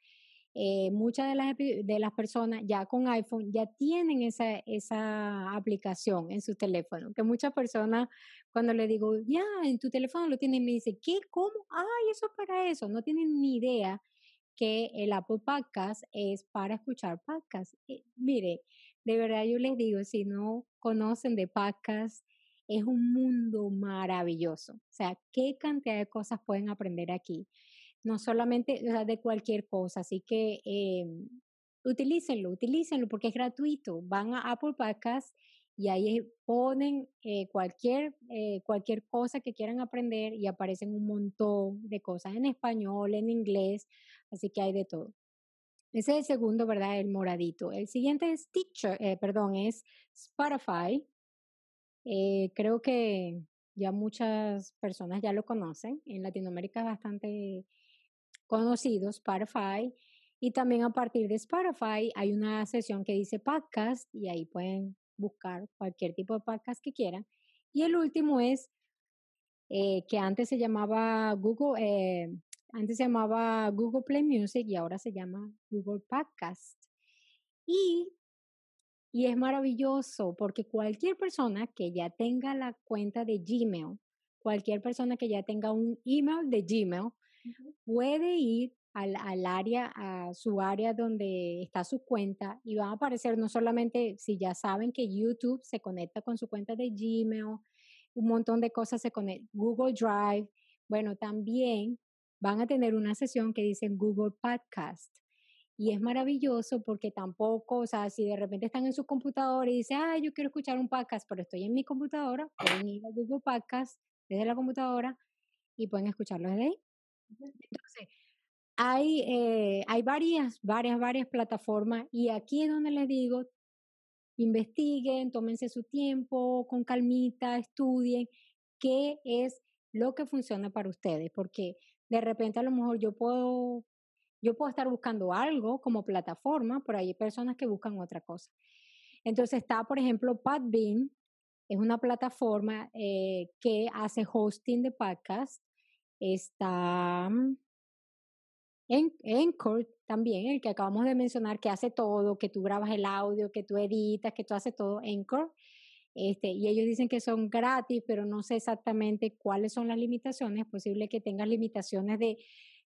eh, muchas de las, personas ya con iPhone ya tienen esa, esa aplicación en su teléfono, que muchas personas cuando le digo, ya, en tu teléfono lo tienen, me dice, ¿qué? ¿Cómo? Ay, eso es para eso, no tienen ni idea que el Apple Podcast es para escuchar podcasts. mire, de verdad yo les digo, si no conocen de podcast, es un mundo maravilloso. O sea, qué cantidad de cosas pueden aprender aquí. No solamente de cualquier cosa. Así que eh, utilícenlo, utilícenlo porque es gratuito. Van a Apple Podcasts y ahí ponen eh, cualquier, eh, cualquier cosa que quieran aprender y aparecen un montón de cosas en español, en inglés, así que hay de todo. Ese es el segundo, ¿verdad? El moradito. El siguiente es Teacher, eh, perdón, es Spotify. creo que ya muchas personas ya lo conocen. En Latinoamérica es bastante conocido Spotify. Y también a partir de Spotify hay una sesión que dice podcast y ahí pueden buscar cualquier tipo de podcast que quieran. Y el último es eh, que antes se llamaba Google, eh, antes se llamaba Google Play Music y ahora se llama Google Podcast. Y, es maravilloso porque cualquier persona que ya tenga la cuenta de Gmail, cualquier persona que ya tenga un email de Gmail, puede ir al, área, a su área donde está su cuenta y van a aparecer no solamente si ya saben que YouTube se conecta con su cuenta de Gmail, un montón de cosas se conectan, Google Drive, bueno, también van a tener una sesión que dice Google Podcast. Y es maravilloso porque tampoco, o sea, si de repente están en su computadora y dicen, ah, yo quiero escuchar un podcast, pero estoy en mi computadora, pueden ir a Google Podcast desde la computadora y pueden escucharlo desde ahí. Entonces, hay, eh, hay varias, varias, varias plataformas y aquí es donde les digo, investiguen, tómense su tiempo, con calmita, estudien qué es lo que funciona para ustedes, porque de repente a lo mejor yo puedo, yo puedo estar buscando algo como plataforma, pero hay personas que buscan otra cosa. Entonces está, por ejemplo, Podbean, es una plataforma eh, que hace hosting de podcasts Está, mm, en Encore también, el que acabamos de mencionar, que hace todo, que tú grabas el audio, que tú editas, que tú haces todo, Encore. Este, y ellos dicen que son gratis, pero no sé exactamente cuáles son las limitaciones. Es posible que tengas limitaciones de,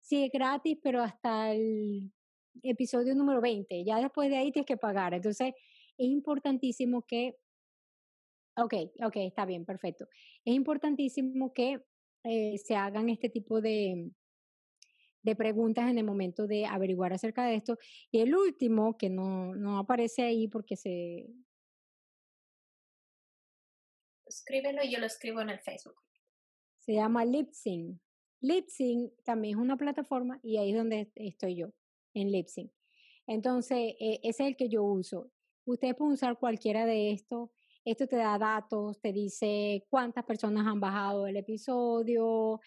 sí, es gratis, pero hasta el episodio número 20. Ya después de ahí tienes que pagar. Entonces, es importantísimo que... Ok, ok, está bien, perfecto. Es importantísimo que eh, se hagan este tipo de, preguntas en el momento de averiguar acerca de esto. Y el último, que no, no aparece ahí porque se... Escríbelo y yo lo escribo en el Facebook. Se llama LipSing LipSing también es una plataforma y ahí es donde estoy yo, en LipSing Entonces, e-, ese es el que yo uso. Ustedes pueden usar cualquiera de estos. Esto te da datos, te dice cuántas personas han bajado el episodio,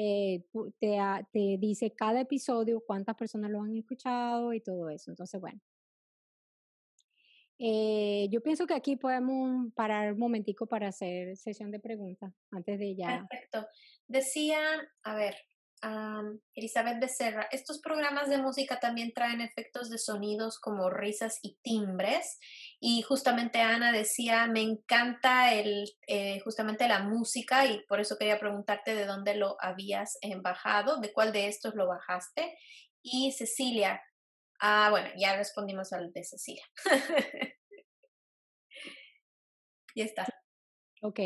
eh, te, dice cada episodio, cuántas personas lo han escuchado y todo eso. Entonces, bueno, eh, yo pienso que aquí podemos parar un momentico para hacer sesión de preguntas antes de ya. Perfecto. Decía, a ver, Elizabeth Becerra, estos programas de música también traen efectos de sonidos como risas y timbres. Y justamente Ana decía, me encanta el, eh, justamente la música y por eso quería preguntarte de dónde lo habías bajado, de cuál de estos lo bajaste. Y Cecilia, ah, bueno, ya respondimos al de Cecilia. ya está. Ok.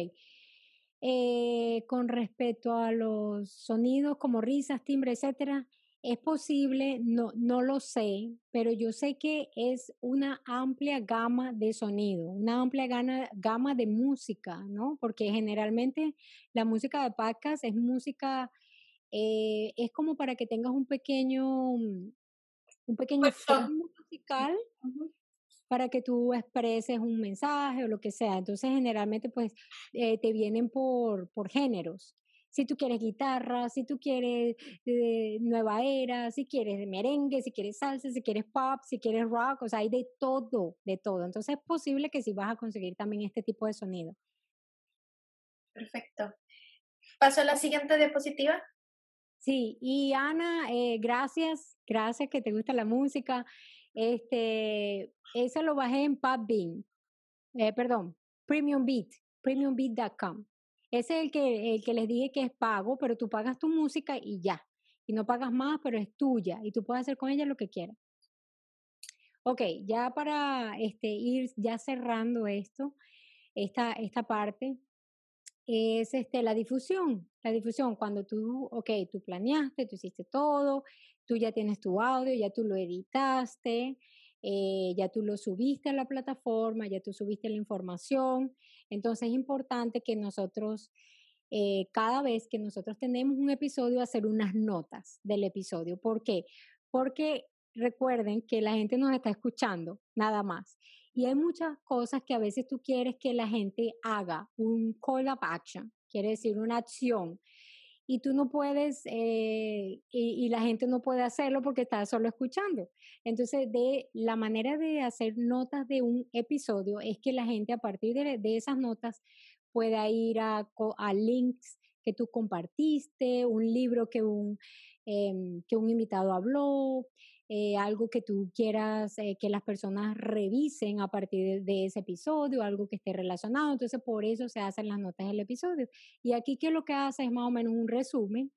Eh, eh, con respecto a los sonidos como risas, timbre, etcétera, es posible, no, no lo sé, pero yo sé que es una amplia gama de sonido, una amplia gana, gama de música, ¿no? Porque generalmente la música de podcast es música, eh, es como para que tengas un pequeño, un pequeño musical para que tú expreses un mensaje o lo que sea. Entonces, generalmente, pues, eh, te vienen por, por géneros. Si tú quieres guitarra, si tú quieres eh, nueva era, si quieres merengue, si quieres salsa, si quieres pop, si quieres rock, o sea, hay de todo, de todo. Entonces es posible que si vas a conseguir también este tipo de sonido. Perfecto. Paso a la siguiente diapositiva. Sí, y Ana, eh, gracias, gracias que te gusta la música. Este, ese lo bajé en PubBeam, eh, perdón, Premium Beat, premiumbeat.com. Ese es el que, el que les dije que es pago, pero tú pagas tu música y ya. Y no pagas más, pero es tuya y tú puedes hacer con ella lo que quieras. Ok, ya para este, ir ya cerrando esto, esta, esta parte, es este, la difusión la difusión, cuando tú, ok, tú planeaste, tú hiciste todo, tú ya tienes tu audio, ya tú lo editaste, eh, ya tú lo subiste a la plataforma, ya tú subiste la información. Entonces es importante que nosotros, eh, cada vez que nosotros tenemos un episodio, hacer unas notas del episodio. ¿Por qué? Porque recuerden que la gente nos está escuchando, nada más. Y hay muchas cosas que a veces tú quieres que la gente haga, un call of action quiere decir una acción. Y tú no puedes, eh, y, la gente no puede hacerlo porque está solo escuchando. Entonces, la manera de hacer notas de un episodio es que la gente a partir de, esas notas pueda ir a, links que tú compartiste, un libro que un, em, que un invitado habló, eh, algo que tú quieras eh, que las personas revisen a partir de, ese episodio, algo que esté relacionado. Entonces, por eso se hacen las notas del episodio. Y aquí que lo que hace es más o menos un resumen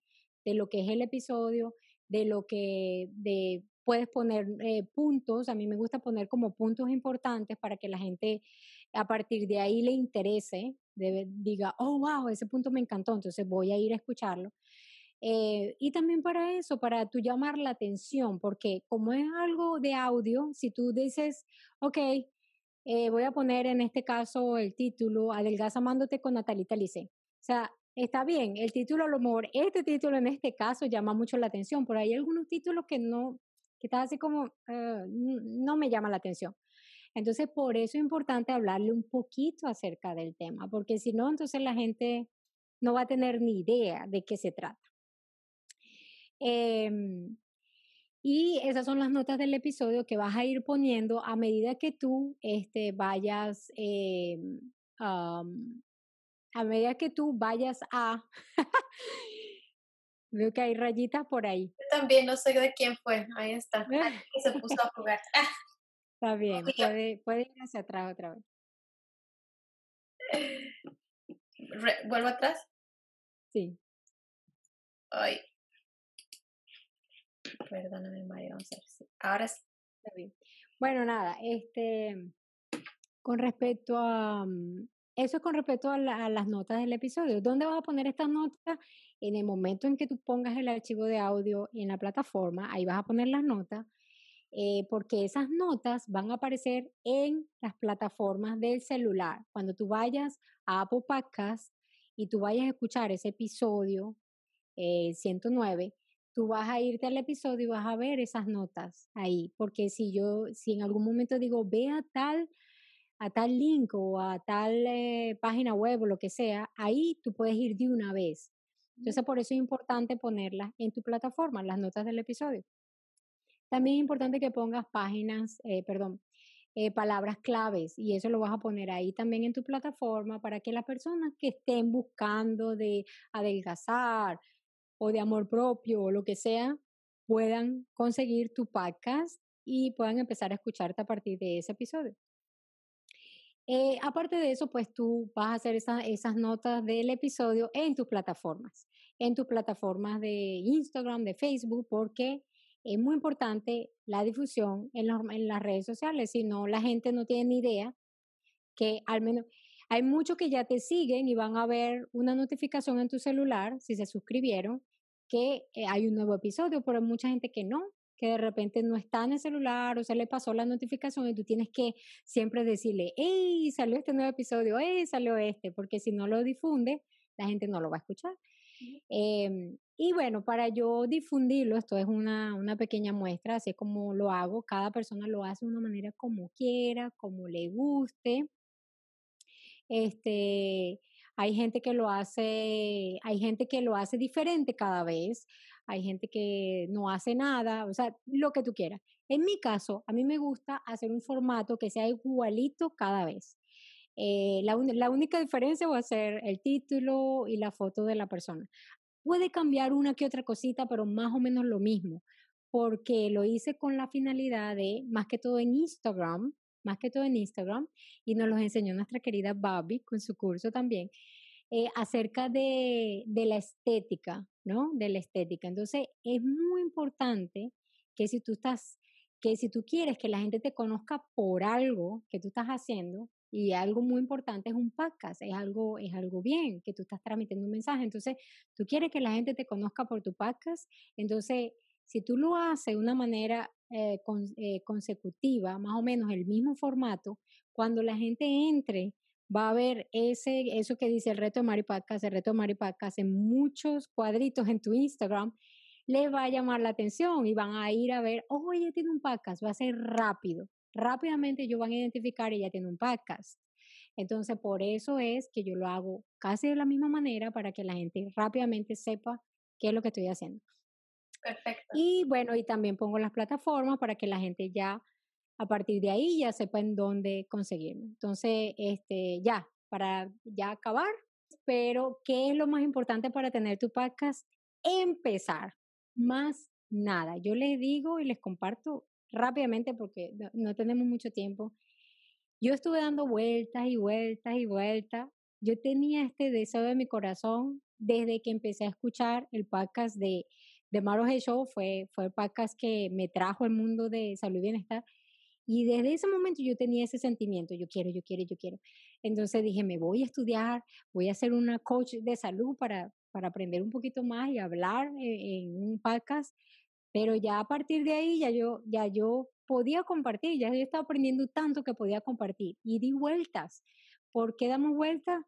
de lo que es el episodio, de lo que de, puedes poner eh, puntos, a mí me gusta poner como puntos importantes para que la gente a partir de ahí le interese, diga, oh, wow, ese punto me encantó, entonces voy a ir a escucharlo. Eh, y también para eso, para tú llamar la atención, porque como es algo de audio, si tú dices, ok, eh, voy a poner en este caso el título, Adelgaza amándote con Natalita Lice. O sea, está bien, el título a lo mejor, este título en este caso llama mucho la atención, pero hay algunos títulos que no, que está así como, eh, no me llama la atención. Entonces, por eso es importante hablarle un poquito acerca del tema, porque si no, entonces la gente no va a tener ni idea de qué se trata. Em, y esas son las notas del episodio que vas a ir poniendo a medida que tú este, vayas, em, a medida que tú vayas a... Veo que hay rayitas por ahí. también no sé de quién fue. Ahí está. se puso a jugar. Está bien, puede, ir hacia atrás otra vez. ¿Vuelvo atrás? Sí. Ay, Perdóname, Mario, Ahora sí. Bueno, nada, este, con respecto a, mm, eso es con respecto a, las notas del episodio. ¿Dónde vas a poner estas notas? En el momento en que tú pongas el archivo de audio en la plataforma, ahí vas a poner las notas, eh, porque esas notas van a aparecer en las plataformas del celular. Cuando tú vayas a Apple y tú vayas a escuchar ese episodio eh, 109, tú vas a irte al episodio y vas a ver esas notas ahí, porque si yo, si en algún momento digo, vea tal, a tal link o a tal eh, página web o lo que sea, ahí tú puedes ir de una vez. Entonces, por eso es importante ponerlas en tu plataforma, las notas del episodio. También es importante que pongas páginas, eh, perdón, eh, palabras claves y eso lo vas a poner ahí también en tu plataforma para que las personas que estén buscando de adelgazar, o de amor propio o lo que sea, puedan conseguir tu podcast y puedan empezar a escucharte a partir de ese episodio. Eh, aparte de eso, pues tú vas a hacer esas notas del episodio en tus plataformas, en tus plataformas de Instagram, de Facebook, porque es muy importante la difusión en, en las redes sociales, si no la gente no tiene ni idea que al menos hay muchos que ya te siguen y van a ver una notificación en tu celular, si se suscribieron, que eh, hay un nuevo episodio, pero hay mucha gente que no, que de repente no está en el celular o se le pasó la notificación y tú tienes que siempre decirle, hey, salió este nuevo episodio, hey, salió este, porque si no lo difunde, la gente no lo va a escuchar. Em, y bueno, para yo difundirlo, esto es una, una pequeña muestra, así es como lo hago, cada persona lo hace de una manera como quiera, como le guste. Este, hay gente que lo hace, hay gente que lo hace diferente cada vez, hay gente que no hace nada, o sea, lo que tú quieras. En mi caso, a mí me gusta hacer un formato que sea igualito cada vez. Eh, la única diferencia va a ser el título y la foto de la persona. Puede cambiar una que otra cosita, pero más o menos lo mismo, porque lo hice con la finalidad de, más que todo en Instagram, más que todo en Instagram, y nos los enseñó nuestra querida Babi con su curso también, eh, acerca de, la estética, ¿no? De la estética. Entonces, es muy importante que si tú estás, que si tú quieres que la gente te conozca por algo que tú estás haciendo, y algo muy importante es un podcast, es algo, es algo bien, que tú estás transmitiendo un mensaje. Entonces, tú quieres que la gente te conozca por tu podcast, entonces si tú lo haces de una manera eh, eh, consecutiva, más o menos el mismo formato, cuando la gente entre, va a ver ese, eso que dice el reto de Mari Podcast, el reto de Mari Podcast en muchos cuadritos en tu Instagram, le va a llamar la atención y van a ir a ver, oh, ella tiene un podcast, va a ser rápido. Rápidamente ellos van a identificar, ella tiene un podcast. Entonces, por eso es que yo lo hago casi de la misma manera para que la gente rápidamente sepa qué es lo que estoy haciendo. Y bueno, y también pongo las plataformas para que la gente ya, a partir de ahí, ya sepa en dónde conseguirme. Entonces, este, ya, para ya acabar, pero ¿qué es lo más importante para tener tu podcast? Empezar, más nada. Yo les digo y les comparto rápidamente porque no, no tenemos mucho tiempo. Yo estuve dando vueltas y vueltas y vueltas. Yo tenía este deseo de mi corazón desde que empecé a escuchar el podcast de de Maro Show fue, fue el podcast que me trajo al mundo de salud y bienestar. Y desde ese momento yo tenía ese sentimiento, yo quiero, yo quiero, yo quiero. Entonces dije, me voy a estudiar, voy a ser una coach de salud para, para aprender un poquito más y hablar e, en, un podcast. Pero ya a partir de ahí ya yo, ya yo podía compartir, ya yo estaba aprendiendo tanto que podía compartir. Y di vueltas. ¿Por qué damos vueltas?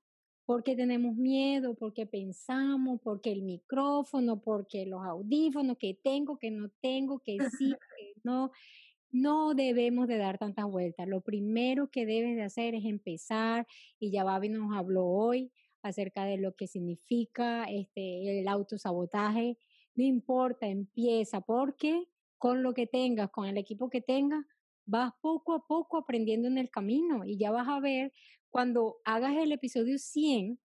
porque tenemos miedo, porque pensamos, porque el micrófono, porque los audífonos que tengo, que no tengo, que sí, que no. No debemos de dar tantas vueltas. Lo primero que debes de hacer es empezar, y ya Babi nos habló hoy acerca de lo que significa este, el autosabotaje. No importa, empieza, porque con lo que tengas, con el equipo que tengas, vas poco a poco aprendiendo en el camino y ya vas a ver cuando hagas el episodio 100,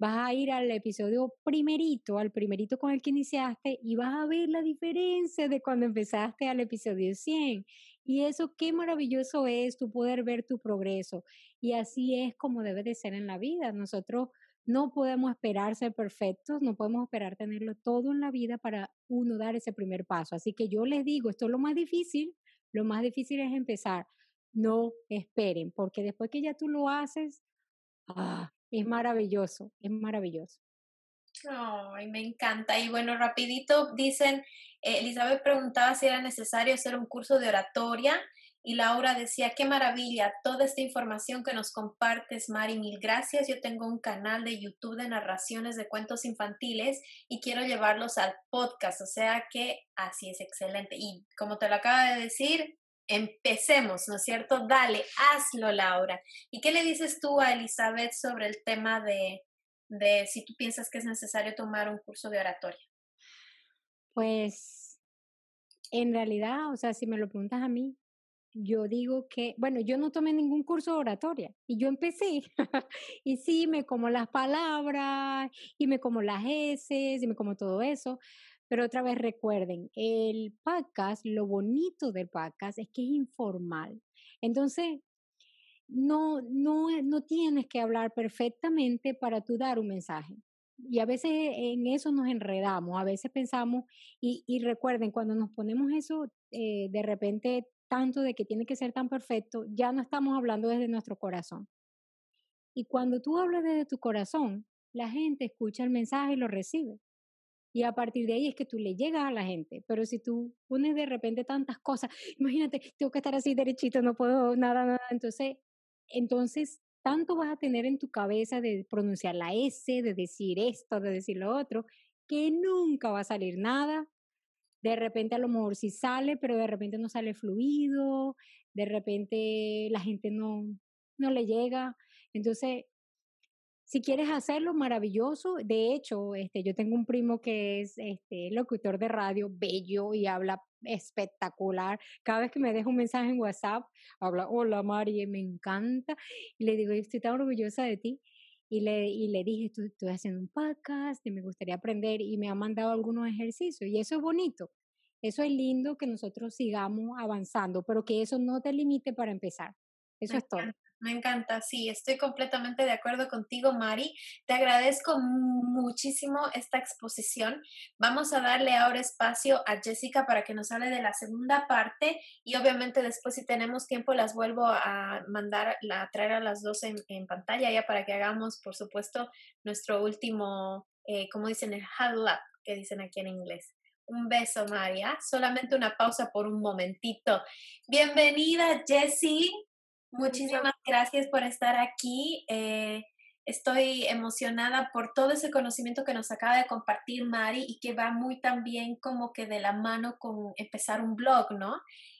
vas a ir al episodio primerito, al primerito con el que iniciaste y vas a ver la diferencia de cuando empezaste al episodio 100. Y eso qué maravilloso es, tu poder ver tu progreso. Y así es como debe de ser en la vida. Nosotros no podemos esperar ser perfectos, no podemos esperar tenerlo todo en la vida para uno dar ese primer paso. Así que yo les digo, esto es lo más difícil, lo más difícil es empezar no esperen, porque después que ya tú lo haces, ah, es maravilloso, es maravilloso. Ay, me encanta. Y bueno, rapidito dicen, eh, Elizabeth preguntaba si era necesario hacer un curso de oratoria y Laura decía, qué maravilla, toda esta información que nos compartes, Mari, mil gracias. Yo tengo un canal de YouTube de narraciones de cuentos infantiles y quiero llevarlos al podcast, o sea que así es excelente. Y como te lo acaba de decir, empecemos, ¿no es cierto? Dale, hazlo, Laura. ¿Y qué le dices tú a Elizabeth sobre el tema de, de si tú piensas que es necesario tomar un curso de oratoria? Pues en realidad, o sea, si me lo preguntas a mí, yo digo que, bueno, yo no tomé ningún curso de oratoria y yo empecé. y sí, me como las palabras y me como las heces y me como todo eso, pero otra vez recuerden, el podcast, lo bonito del podcast es que es informal. Entonces, no, no, eh, no tienes que hablar perfectamente para tú dar un mensaje. Y a veces en eso nos enredamos, a veces pensamos, y, y recuerden, cuando nos ponemos eso, eh, de repente tanto de que tiene que ser tan perfecto, ya no estamos hablando desde nuestro corazón. Y cuando tú hablas desde tu corazón, la gente escucha el mensaje y lo recibe. Y a partir de ahí es que tú le llegas a la gente. Pero si tú pones de repente tantas cosas, imagínate, tengo que estar así derechito, no puedo nada, nada. Entonces, entonces tanto vas a tener en tu cabeza de pronunciar la S, de decir esto, de decir lo otro, que nunca va a salir nada. De repente a lo mejor sí sale, pero de repente no sale fluido, de repente la gente no, no le llega. Entonces, si quieres hacerlo, maravilloso. De hecho, este, yo tengo un primo que es este, locutor de radio, bello y habla espectacular. Cada vez que me deja un mensaje en WhatsApp, habla, hola Mari, me encanta. Y le digo, estoy tan orgullosa de ti. Y le, y le dije, estoy haciendo un podcast y me gustaría aprender y me ha mandado algunos ejercicios. Y eso es bonito. Eso es lindo que nosotros sigamos avanzando, pero que eso no te limite para empezar me Encanta, me sí, estoy completamente de acuerdo contigo, Mari. Te agradezco muchísimo esta exposición. Vamos a darle ahora espacio a Jessica para que nos hable de la segunda parte y obviamente después si tenemos tiempo las vuelvo a mandar, a traer a las dos en, pantalla ya para que hagamos, por supuesto, nuestro último, eh, como dicen, el huddle up, que dicen aquí en inglés. Un beso, María. ¿ah? Solamente una pausa por un momentito. Bienvenida, Jessie. Muchísimas gracias por estar aquí. Eh, estoy emocionada por todo ese conocimiento que nos acaba de compartir Mari y que va muy también como que de la mano con empezar un blog, ¿no?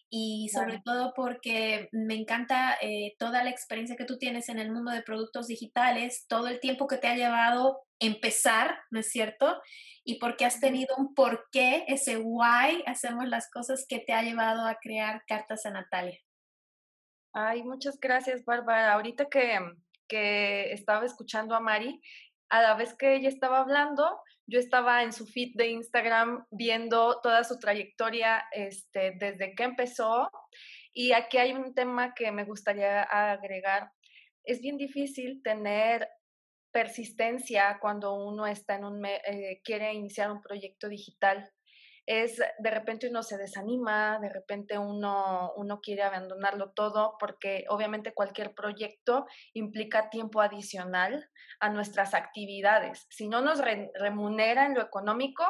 Y sobre todo porque me encanta eh, toda la experiencia que tú tienes en el mundo de productos digitales, todo el tiempo que te ha llevado empezar, ¿no es cierto? Y porque has tenido un por qué, ese why hacemos las cosas que te ha llevado a crear cartas a Natalia. Ay, muchas gracias, Bárbara. Ahorita que, que estaba escuchando a Mari, a la vez que ella estaba hablando, yo estaba en su feed de Instagram viendo toda su trayectoria este, desde que empezó. Y aquí hay un tema que me gustaría agregar. Es bien difícil tener persistencia cuando uno está en un eh, quiere iniciar un proyecto digital es de repente uno se desanima, de repente uno, uno quiere abandonarlo todo, porque obviamente cualquier proyecto implica tiempo adicional a nuestras actividades. Si no nos remunera en lo económico,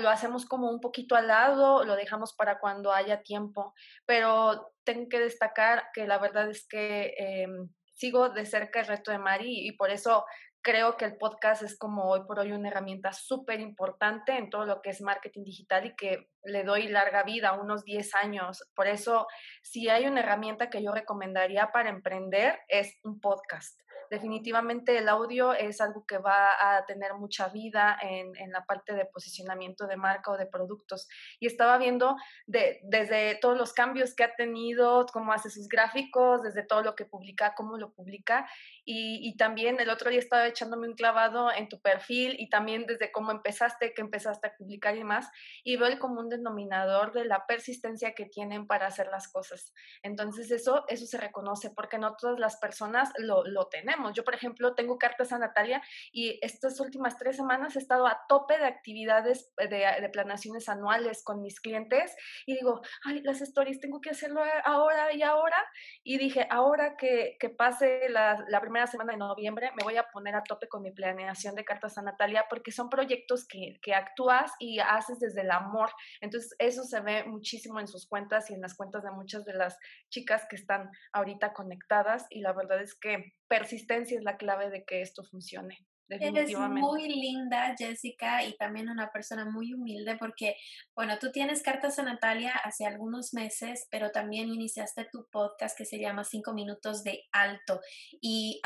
lo hacemos como un poquito al lado, lo dejamos para cuando haya tiempo. Pero tengo que destacar que la verdad es que... Em, sigo de cerca el reto de Mari y por eso creo que el podcast es como hoy por hoy una herramienta súper importante en todo lo que es marketing digital y que le doy larga vida, unos 10 años. Por eso, si hay una herramienta que yo recomendaría para emprender, es un podcast. Definitivamente el audio es algo que va a tener mucha vida en, la parte de posicionamiento de marca o de productos. Y estaba viendo de, desde todos los cambios que ha tenido, cómo hace sus gráficos, desde todo lo que publica, cómo lo publica. Y, también el otro día estaba echándome un clavado en tu perfil y también desde cómo empezaste, que empezaste a publicar y más y veo el común denominador de la persistencia que tienen para hacer las cosas. Entonces eso, eso se reconoce porque no todas las personas lo, lo tenemos. Yo, por ejemplo, tengo cartas a Natalia y estas últimas tres semanas he estado a tope de actividades eh, de, planaciones anuales con mis clientes y digo, ay, las stories tengo que hacerlo ahora y ahora. Y dije, ahora que, que pase la, la primera semana de noviembre me voy a poner a tope con mi planeación de cartas a Natalia porque son proyectos que, que actúas y haces desde el amor. Entonces eso se ve muchísimo en sus cuentas y en las cuentas de muchas de las chicas que están ahorita conectadas y la verdad es que persistencia es la clave de que esto funcione. Eres muy linda, Jessica, y también una persona muy humilde porque, bueno, tú tienes cartas a Natalia hace algunos meses, pero también iniciaste tu podcast que se llama Cinco Minutos de Alto. Y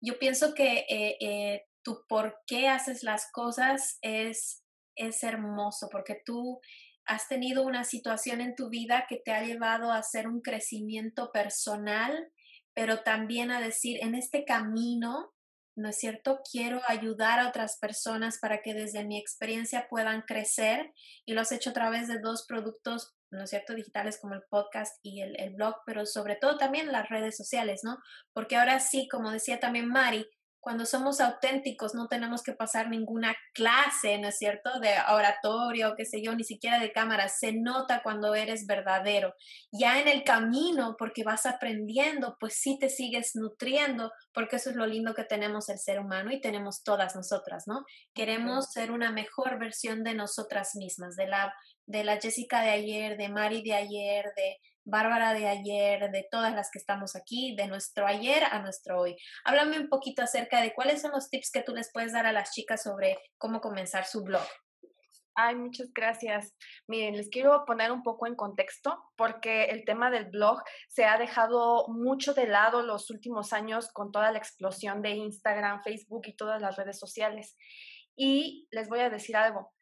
yo pienso que eh, eh, tu por qué haces las cosas es, es hermoso porque tú has tenido una situación en tu vida que te ha llevado a hacer un crecimiento personal, pero también a decir, en este camino ¿no es cierto? Quiero ayudar a otras personas para que desde mi experiencia puedan crecer y lo has hecho a través de dos productos, ¿no es cierto?, digitales como el podcast y el, blog, pero sobre todo también las redes sociales, ¿no? Porque ahora sí, como decía también Mari, cuando somos auténticos no tenemos que pasar ninguna clase, ¿no es cierto?, de oratorio, qué sé yo, ni siquiera de cámara. Se nota cuando eres verdadero. Ya en el camino, porque vas aprendiendo, pues sí te sigues nutriendo, porque eso es lo lindo que tenemos el ser humano y tenemos todas nosotras, ¿no? Queremos ser una mejor versión de nosotras mismas, de la, de la Jessica de ayer, de Mari de ayer, de Bárbara de ayer, de todas las que estamos aquí, de nuestro ayer a nuestro hoy. Háblame un poquito acerca de cuáles son los tips que tú les puedes dar a las chicas sobre cómo comenzar su blog. Ay, muchas gracias. Miren, les quiero poner un poco en contexto porque el tema del blog se ha dejado mucho de lado los últimos años con toda la explosión de Instagram, Facebook y todas las redes sociales. Y les voy a decir algo.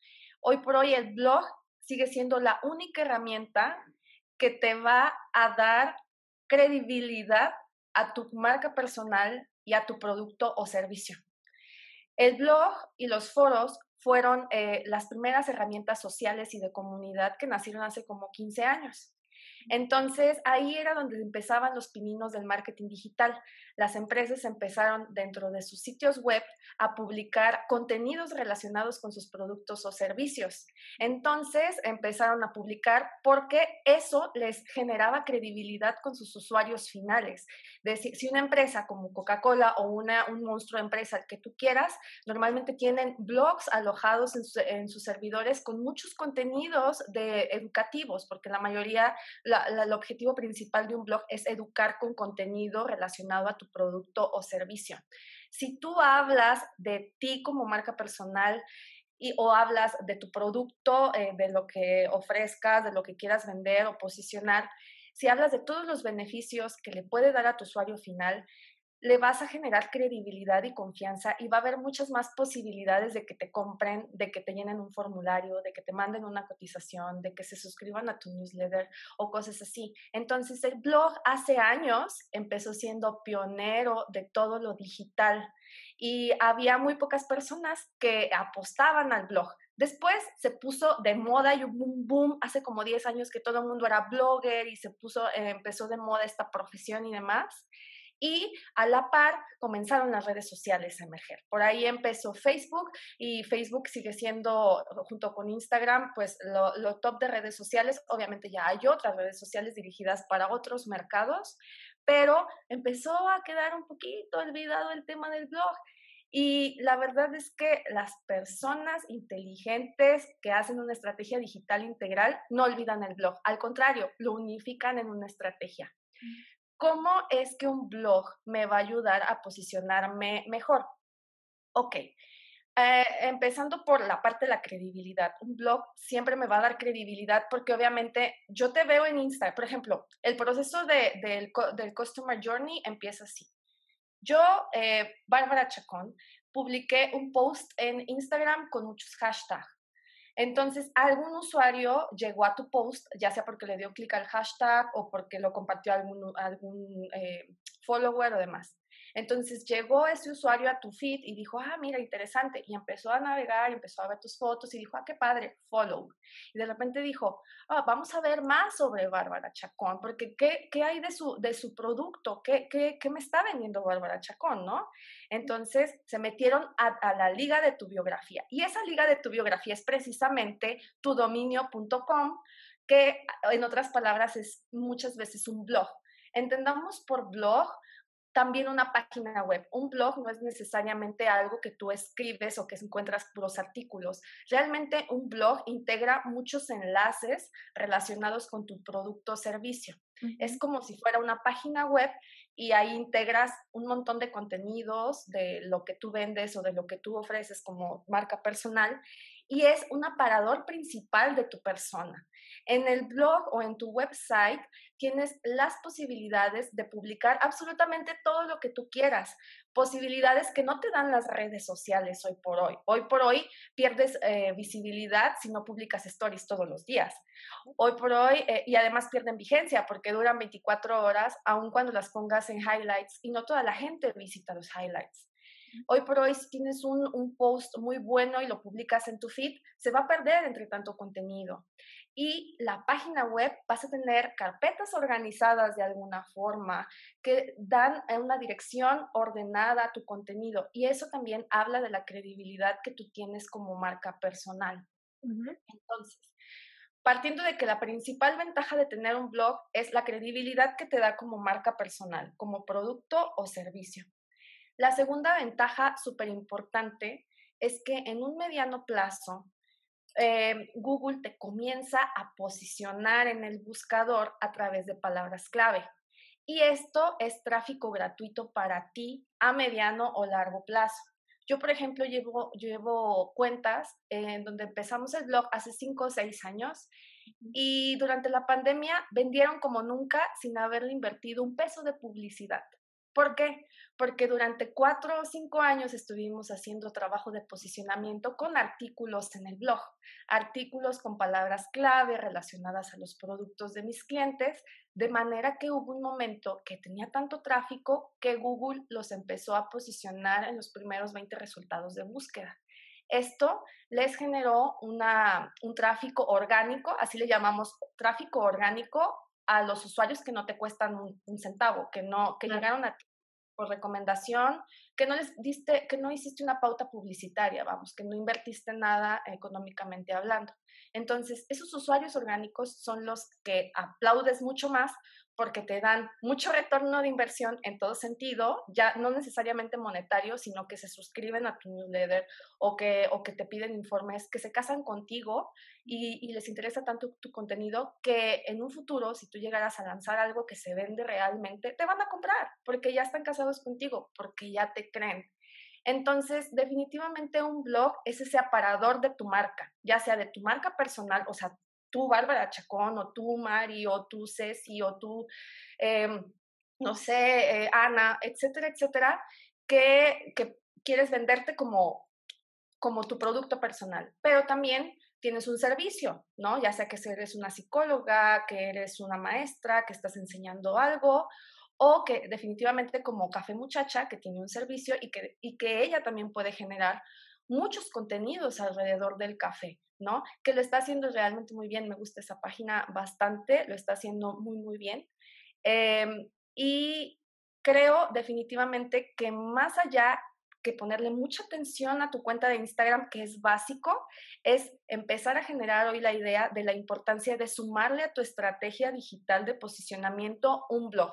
Hoy por hoy el blog sigue siendo la única herramienta que te va a dar credibilidad a tu marca personal y a tu producto o servicio. El blog y los foros fueron eh, las primeras herramientas sociales y de comunidad que nacieron hace como 15 años. Entonces, ahí era donde empezaban los pininos del marketing digital. Las empresas empezaron dentro de sus sitios web a publicar contenidos relacionados con sus productos o servicios. Entonces, empezaron a publicar porque eso les generaba credibilidad con sus usuarios finales. Decir, si una empresa como Coca-Cola o una, un monstruo empresa que tú quieras, normalmente tienen blogs alojados en, sus servidores con muchos contenidos de educativos, porque la mayoría el objetivo principal de un blog es educar con contenido relacionado a tu producto o servicio. Si tú hablas de ti como marca personal, y, o hablas de tu producto, eh, de lo que ofrezcas, de lo que quieras vender o posicionar, si hablas de todos los beneficios que le puede dar a tu usuario final, le vas a generar credibilidad y confianza y va a haber muchas más posibilidades de que te compren, de que te llenen un formulario, de que te manden una cotización, de que se suscriban a tu newsletter o cosas así. Entonces el blog hace años empezó siendo pionero de todo lo digital y había muy pocas personas que apostaban al blog. Después se puso de moda y un boom, boom, hace como 10 años que todo el mundo era blogger y se puso, eh, empezó de moda esta profesión y demás y a la par comenzaron las redes sociales a emerger. Por ahí empezó Facebook y Facebook sigue siendo, junto con Instagram, pues lo, lo top de redes sociales. Obviamente ya hay otras redes sociales dirigidas para otros mercados, pero empezó a quedar un poquito olvidado el tema del blog. Y la verdad es que las personas inteligentes que hacen una estrategia digital integral no olvidan el blog, al contrario, lo unifican en una estrategia. Mm. ¿cómo es que un blog me va a ayudar a posicionarme mejor? Ok, eh, empezando por la parte de la credibilidad. Un blog siempre me va a dar credibilidad porque obviamente yo te veo en Instagram. Por ejemplo, el proceso del, Customer Journey empieza así. Yo, eh, Bárbara Chacón, publiqué un post en Instagram con muchos hashtags. Entonces, algún usuario llegó a tu post, ya sea porque le dio clic al hashtag o porque lo compartió algún, algún eh, follower o demás. Entonces llegó ese usuario a tu feed y dijo, ah, mira, interesante. Y empezó a navegar, empezó a ver tus fotos y dijo, ah, qué padre, follow. Y de repente dijo, ah, vamos a ver más sobre Bárbara Chacón, porque ¿qué, hay de su, de su producto? ¿Qué, qué, qué me está vendiendo Bárbara Chacón, no? Entonces se metieron a, a, la liga de tu biografía. Y esa liga de tu biografía es precisamente tudominio.com, que en otras palabras es muchas veces un blog. Entendamos por blog también una página web. Un blog no es necesariamente algo que tú escribes o que encuentras los artículos. Realmente un blog integra muchos enlaces relacionados con tu producto o servicio. Es como si fuera una página web y ahí integras un montón de contenidos de lo que tú vendes o de lo que tú ofreces como marca personal y es un aparador principal de tu persona. En el blog o en tu website tienes las posibilidades de publicar absolutamente todo lo que tú quieras, posibilidades que no te dan las redes sociales hoy por hoy. Hoy por hoy pierdes eh, visibilidad si no publicas stories todos los días. Hoy por hoy, eh, y además pierden vigencia porque duran 24 horas, aun cuando las pongas en highlights y no toda la gente visita los highlights. Hoy por hoy, si tienes un, post muy bueno y lo publicas en tu feed, se va a perder entre tanto contenido. Y la página web vas a tener carpetas organizadas de alguna forma que dan una dirección ordenada a tu contenido. Y eso también habla de la credibilidad que tú tienes como marca personal. Entonces, partiendo de que la principal ventaja de tener un blog es la credibilidad que te da como marca personal, como producto o servicio. La segunda ventaja súper importante es que en un mediano plazo, em, Google te comienza a posicionar en el buscador a través de palabras clave. Y esto es tráfico gratuito para ti a mediano o largo plazo. Yo, por ejemplo, llevo, llevo cuentas en donde empezamos el blog hace 5 o 6 años y durante la pandemia vendieron como nunca sin haberle invertido un peso de publicidad. ¿Por qué? Porque durante cuatro o cinco años estuvimos haciendo trabajo de posicionamiento con artículos en el blog, artículos con palabras clave relacionadas a los productos de mis clientes, de manera que hubo un momento que tenía tanto tráfico que Google los empezó a posicionar en los primeros 20 resultados de búsqueda. Esto les generó una, un tráfico orgánico, así le llamamos tráfico orgánico a los usuarios que no te cuestan un, centavo, que no, que llegaron a ti por recomendación que no les diste, que no hiciste una pauta publicitaria, vamos, que no invertiste nada económicamente hablando. Entonces, esos usuarios orgánicos son los que aplaudes mucho más porque te dan mucho retorno de inversión en todo sentido, ya no necesariamente monetario, sino que se suscriben a tu newsletter o que, o que te piden informes, que se casan contigo y, y les interesa tanto tu contenido que en un futuro, si tú llegaras a lanzar algo que se vende realmente, te van a comprar porque ya están casados contigo, porque ya te creen. Entonces, definitivamente un blog es ese aparador de tu marca, ya sea de tu marca personal, o sea, tú Bárbara Chacón, o tú Mari, o tú Ceci, o tú, em, no sé, eh, Ana, etcétera, etcétera, que, quieres venderte como, como tu producto personal, pero también tienes un servicio, ¿no? Ya sea que eres una psicóloga, que eres una maestra, que estás enseñando algo, o que definitivamente como Café Muchacha, que tiene un servicio y que, ella también puede generar muchos contenidos alrededor del café, ¿no? Que lo está haciendo realmente muy bien, me gusta esa página bastante, lo está haciendo muy, muy bien. Em, y creo definitivamente que más allá que ponerle mucha atención a tu cuenta de Instagram, que es básico, es empezar a generar hoy la idea de la importancia de sumarle a tu estrategia digital de posicionamiento un blog.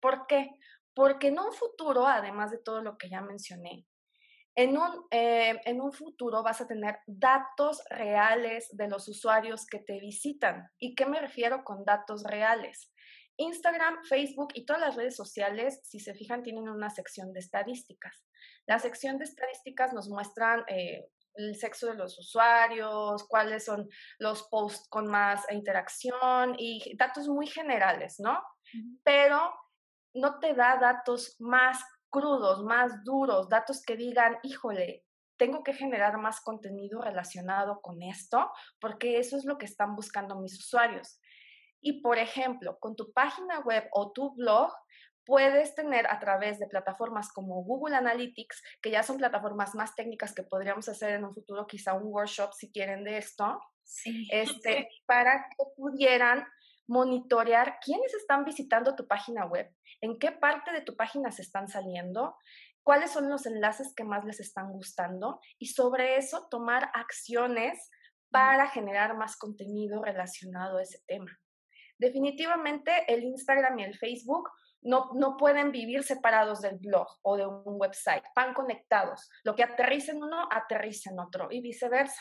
¿Por qué? Porque en un futuro, además de todo lo que ya mencioné, en un, eh, en un futuro vas a tener datos reales de los usuarios que te visitan. ¿Y qué me refiero con datos reales? Instagram, Facebook y todas las redes sociales, si se fijan, tienen una sección de estadísticas. La sección de estadísticas nos muestran eh, el sexo de los usuarios, cuáles son los posts con más interacción y datos muy generales, ¿no? Pero no te da datos más crudos, más duros, datos que digan, híjole, tengo que generar más contenido relacionado con esto, porque eso es lo que están buscando mis usuarios. Y por ejemplo, con tu página web o tu blog, puedes tener a través de plataformas como Google Analytics, que ya son plataformas más técnicas que podríamos hacer en un futuro, quizá un workshop si quieren de esto, este, para que pudieran monitorear quiénes están visitando tu página web, en qué parte de tu página se están saliendo, cuáles son los enlaces que más les están gustando y sobre eso tomar acciones para generar más contenido relacionado a ese tema. Definitivamente el Instagram y el Facebook no, pueden vivir separados del blog o de un website, van conectados. Lo que aterriza en uno, aterriza en otro y viceversa.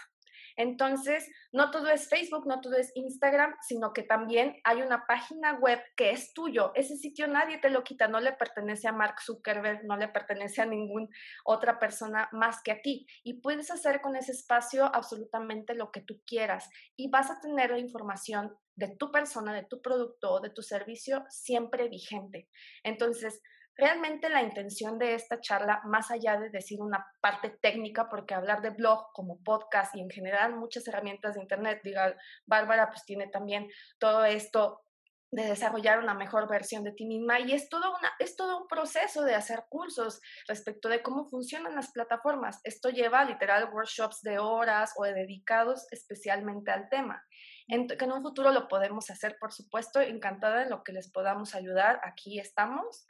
Entonces, no todo es Facebook, no todo es Instagram, sino que también hay una página web que es tuyo. Ese sitio nadie te lo quita, no le pertenece a Mark Zuckerberg, no le pertenece a ninguna otra persona más que a ti. Y puedes hacer con ese espacio absolutamente lo que tú quieras y vas a tener la información de tu persona, de tu producto o de tu servicio siempre vigente. Entonces, Realmente la intención de esta charla, más allá de decir una parte técnica, porque hablar de blog como podcast y en general muchas herramientas de Internet, diga Bárbara, pues tiene también todo esto de desarrollar una mejor versión de ti misma y es todo, una, es todo un proceso de hacer cursos respecto de cómo funcionan las plataformas. Esto lleva literal workshops de horas o dedicados especialmente al tema. que en un futuro lo podemos hacer, por supuesto, encantada en lo que les podamos ayudar, aquí estamos.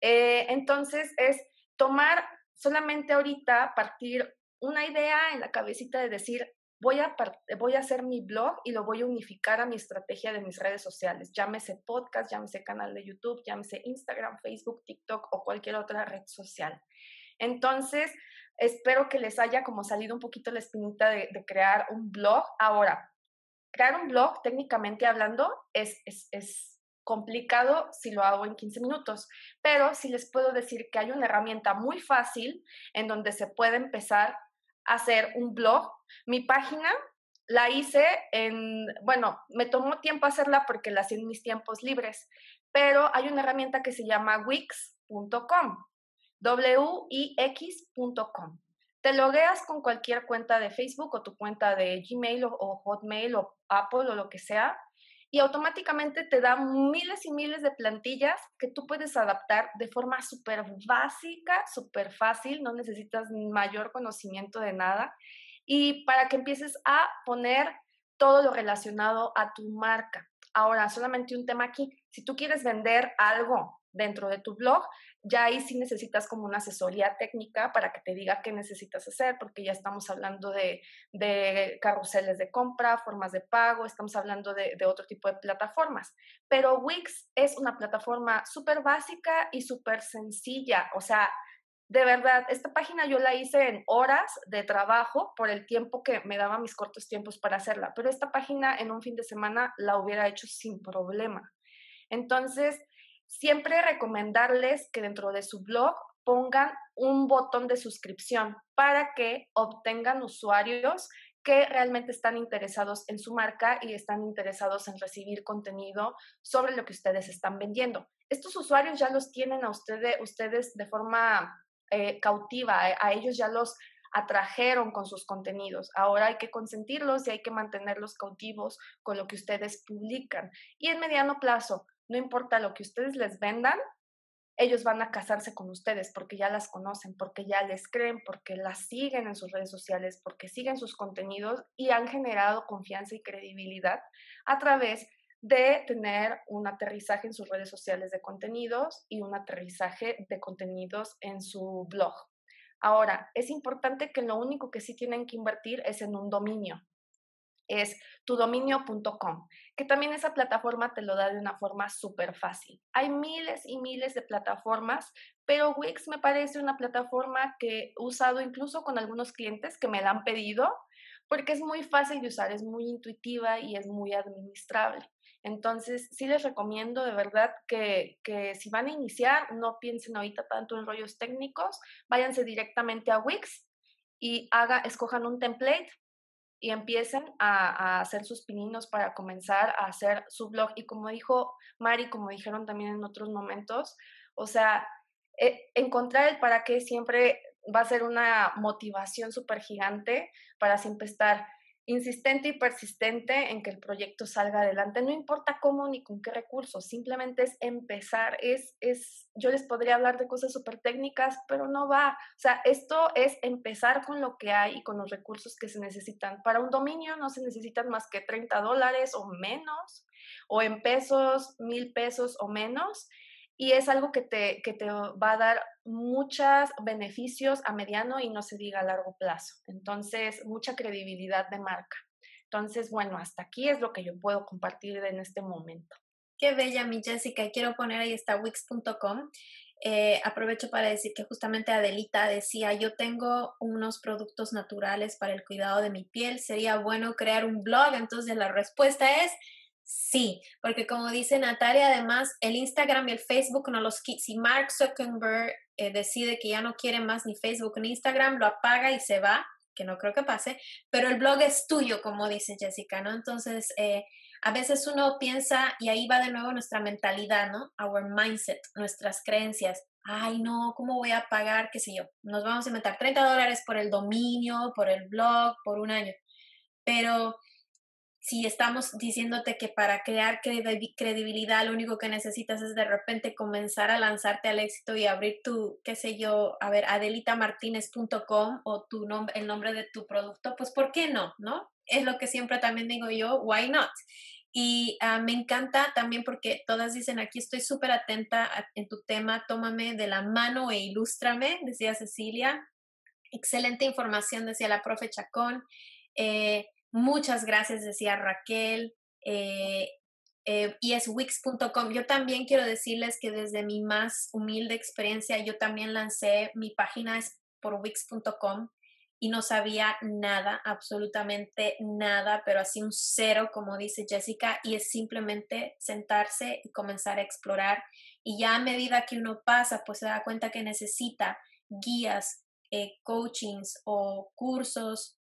Eh, entonces es tomar solamente ahorita, partir una idea en la cabecita de decir, voy a, voy a hacer mi blog y lo voy a unificar a mi estrategia de mis redes sociales, llámese podcast, llámese canal de YouTube, llámese Instagram, Facebook, TikTok o cualquier otra red social. Entonces, espero que les haya como salido un poquito la espinita de, de crear un blog. Ahora, crear un blog, técnicamente hablando, es, es, es complicado si lo hago en 15 minutos, pero si les puedo decir que hay una herramienta muy fácil en donde se puede empezar a hacer un blog. Mi página la hice en, bueno, me tomó tiempo hacerla porque la hice en mis tiempos libres, pero hay una herramienta que se llama wix.com, w-i-x.com. Te logueas con cualquier cuenta de Facebook o tu cuenta de Gmail o Hotmail o Apple o lo que sea y automáticamente te da miles y miles de plantillas que tú puedes adaptar de forma súper básica, súper fácil, no necesitas mayor conocimiento de nada y para que empieces a poner todo lo relacionado a tu marca. Ahora, solamente un tema aquí, si tú quieres vender algo dentro de tu blog, ya ahí sí necesitas como una asesoría técnica para que te diga qué necesitas hacer, porque ya estamos hablando de, de carruseles de compra, formas de pago, estamos hablando de, de otro tipo de plataformas. Pero Wix es una plataforma súper básica y súper sencilla, o sea, de verdad, esta página yo la hice en horas de trabajo por el tiempo que me daba mis cortos tiempos para hacerla, pero esta página en un fin de semana la hubiera hecho sin problema. Entonces, siempre recomendarles que dentro de su blog pongan un botón de suscripción para que obtengan usuarios que realmente están interesados en su marca y están interesados en recibir contenido sobre lo que ustedes están vendiendo. Estos usuarios ya los tienen a ustedes, ustedes de forma eh, cautiva, eh, a ellos ya los atrajeron con sus contenidos. Ahora hay que consentirlos y hay que mantenerlos cautivos con lo que ustedes publican. Y en mediano plazo, no importa lo que ustedes les vendan, ellos van a casarse con ustedes porque ya las conocen, porque ya les creen, porque las siguen en sus redes sociales, porque siguen sus contenidos y han generado confianza y credibilidad a través de tener un aterrizaje en sus redes sociales de contenidos y un aterrizaje de contenidos en su blog. Ahora, es importante que lo único que sí tienen que invertir es en un dominio, es tudominio.com, que también esa plataforma te lo da de una forma súper fácil. Hay miles y miles de plataformas, pero Wix me parece una plataforma que he usado incluso con algunos clientes que me la han pedido, porque es muy fácil de usar, es muy intuitiva y es muy administrable. Entonces, sí les recomiendo de verdad que, que, si van a iniciar, no piensen ahorita tanto en rollos técnicos, váyanse directamente a Wix y haga, escojan un template y empiecen a, hacer sus pininos para comenzar a hacer su blog. Y como dijo Mari, como dijeron también en otros momentos, o sea, eh, encontrar el para qué siempre va a ser una motivación súper gigante para siempre estar insistente y persistente en que el proyecto salga adelante. No importa cómo ni con qué recursos, simplemente es empezar. Es, es, yo les podría hablar de cosas súper técnicas, pero no va. O sea, esto es empezar con lo que hay y con los recursos que se necesitan. Para un dominio no se necesitan más que 30 dólares o menos, o en pesos, mil pesos o menos y es algo que te, te va a dar muchos beneficios a mediano y no se diga a largo plazo. Entonces, mucha credibilidad de marca. Entonces, bueno, hasta aquí es lo que yo puedo compartir en este momento. Qué bella, mi Jessica. Quiero poner ahí está wix.com. Eh, aprovecho para decir que justamente Adelita decía, yo tengo unos productos naturales para el cuidado de mi piel, sería bueno crear un blog, entonces la respuesta es, Sí, porque como dice Natalia, además el Instagram y el Facebook no los quita. Si Mark Zuckerberg eh, decide que ya no quiere más ni Facebook ni Instagram, lo apaga y se va, que no creo que pase, pero el blog es tuyo, como dice Jessica, ¿no? Entonces, eh, a veces uno piensa, y ahí va de nuevo nuestra mentalidad, ¿no? Our mindset, nuestras creencias. Ay, no, ¿cómo voy a pagar? ¿Qué sé yo? Nos vamos a meter 30 dólares por el dominio, por el blog, por un año. Pero si estamos diciéndote que para crear credibilidad lo único que necesitas es de repente comenzar a lanzarte al éxito y abrir tu, qué sé yo, a ver, adelitamartinez.com o tu el nombre de tu producto, pues ¿por qué no? ¿No? Es lo que siempre también digo yo, why not? Y ah, me encanta también porque todas dicen, aquí estoy súper atenta en tu tema, tómame de la mano e ilústrame, decía Cecilia. Excelente información, decía la profe Chacón. Eh, Muchas gracias, decía Raquel. Eh, eh, y es wix.com. Yo también quiero decirles que desde mi más humilde experiencia, yo también lancé mi página por wix.com y no sabía nada, absolutamente nada, pero así un cero, como dice Jessica, y es simplemente sentarse y comenzar a explorar. Y ya a medida que uno pasa, pues se da cuenta que necesita guías, eh, coachings o cursos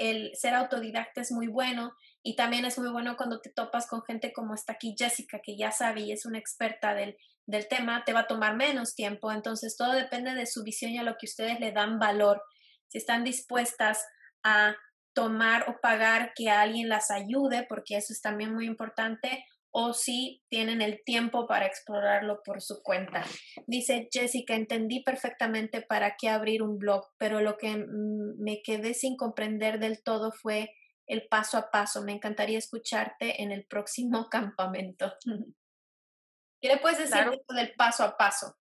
el ser autodidacta es muy bueno y también es muy bueno cuando te topas con gente como está aquí Jessica, que ya sabe y es una experta del, del tema, te va a tomar menos tiempo. Entonces, todo depende de su visión y a lo que ustedes le dan valor. Si están dispuestas a tomar o pagar que alguien las ayude, porque eso es también muy importante, o si tienen el tiempo para explorarlo por su cuenta. Dice Jessica, entendí perfectamente para qué abrir un blog, pero lo que me quedé sin comprender del todo fue el paso a paso. Me encantaría escucharte en el próximo campamento. ¿Qué le puedes decir del paso a paso?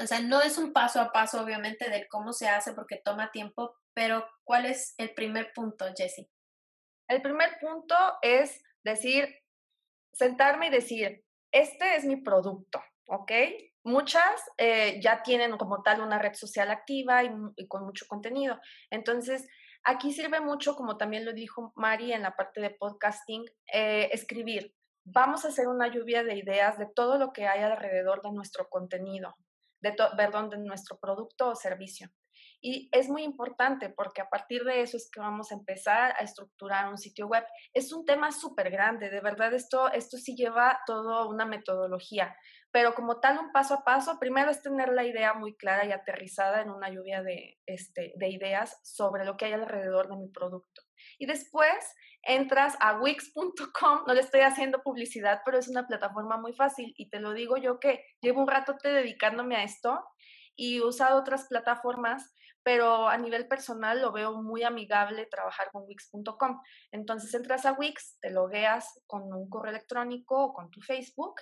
O sea, no es un paso a paso, obviamente, del cómo se hace porque toma tiempo, pero ¿cuál es el primer punto, Jessie? El primer punto es decir, sentarme y decir, este es mi producto, ¿ok? Muchas eh, ya tienen como tal una red social activa mm, y, con mucho contenido. Entonces, aquí sirve mucho, como también lo dijo Mari en la parte de podcasting, eh, escribir. Vamos a hacer una lluvia de ideas de todo lo que hay alrededor de nuestro contenido, de perdón, de nuestro producto o servicio. Y es muy importante porque a partir de eso es que vamos a empezar a estructurar un sitio web. Es un tema súper grande, de verdad esto, esto sí lleva toda una metodología, pero como tal un paso a paso, primero es tener la idea muy clara y aterrizada en una lluvia de, este, ideas sobre lo que hay alrededor de mi producto. Y después entras a wix.com, no le estoy haciendo publicidad, pero es una plataforma muy fácil y te lo digo yo que llevo un rato dedicándome a esto y usado otras plataformas, pero a nivel personal lo veo muy amigable trabajar con wix.com. Entonces entras a Wix, te logueas con un correo electrónico o con tu Facebook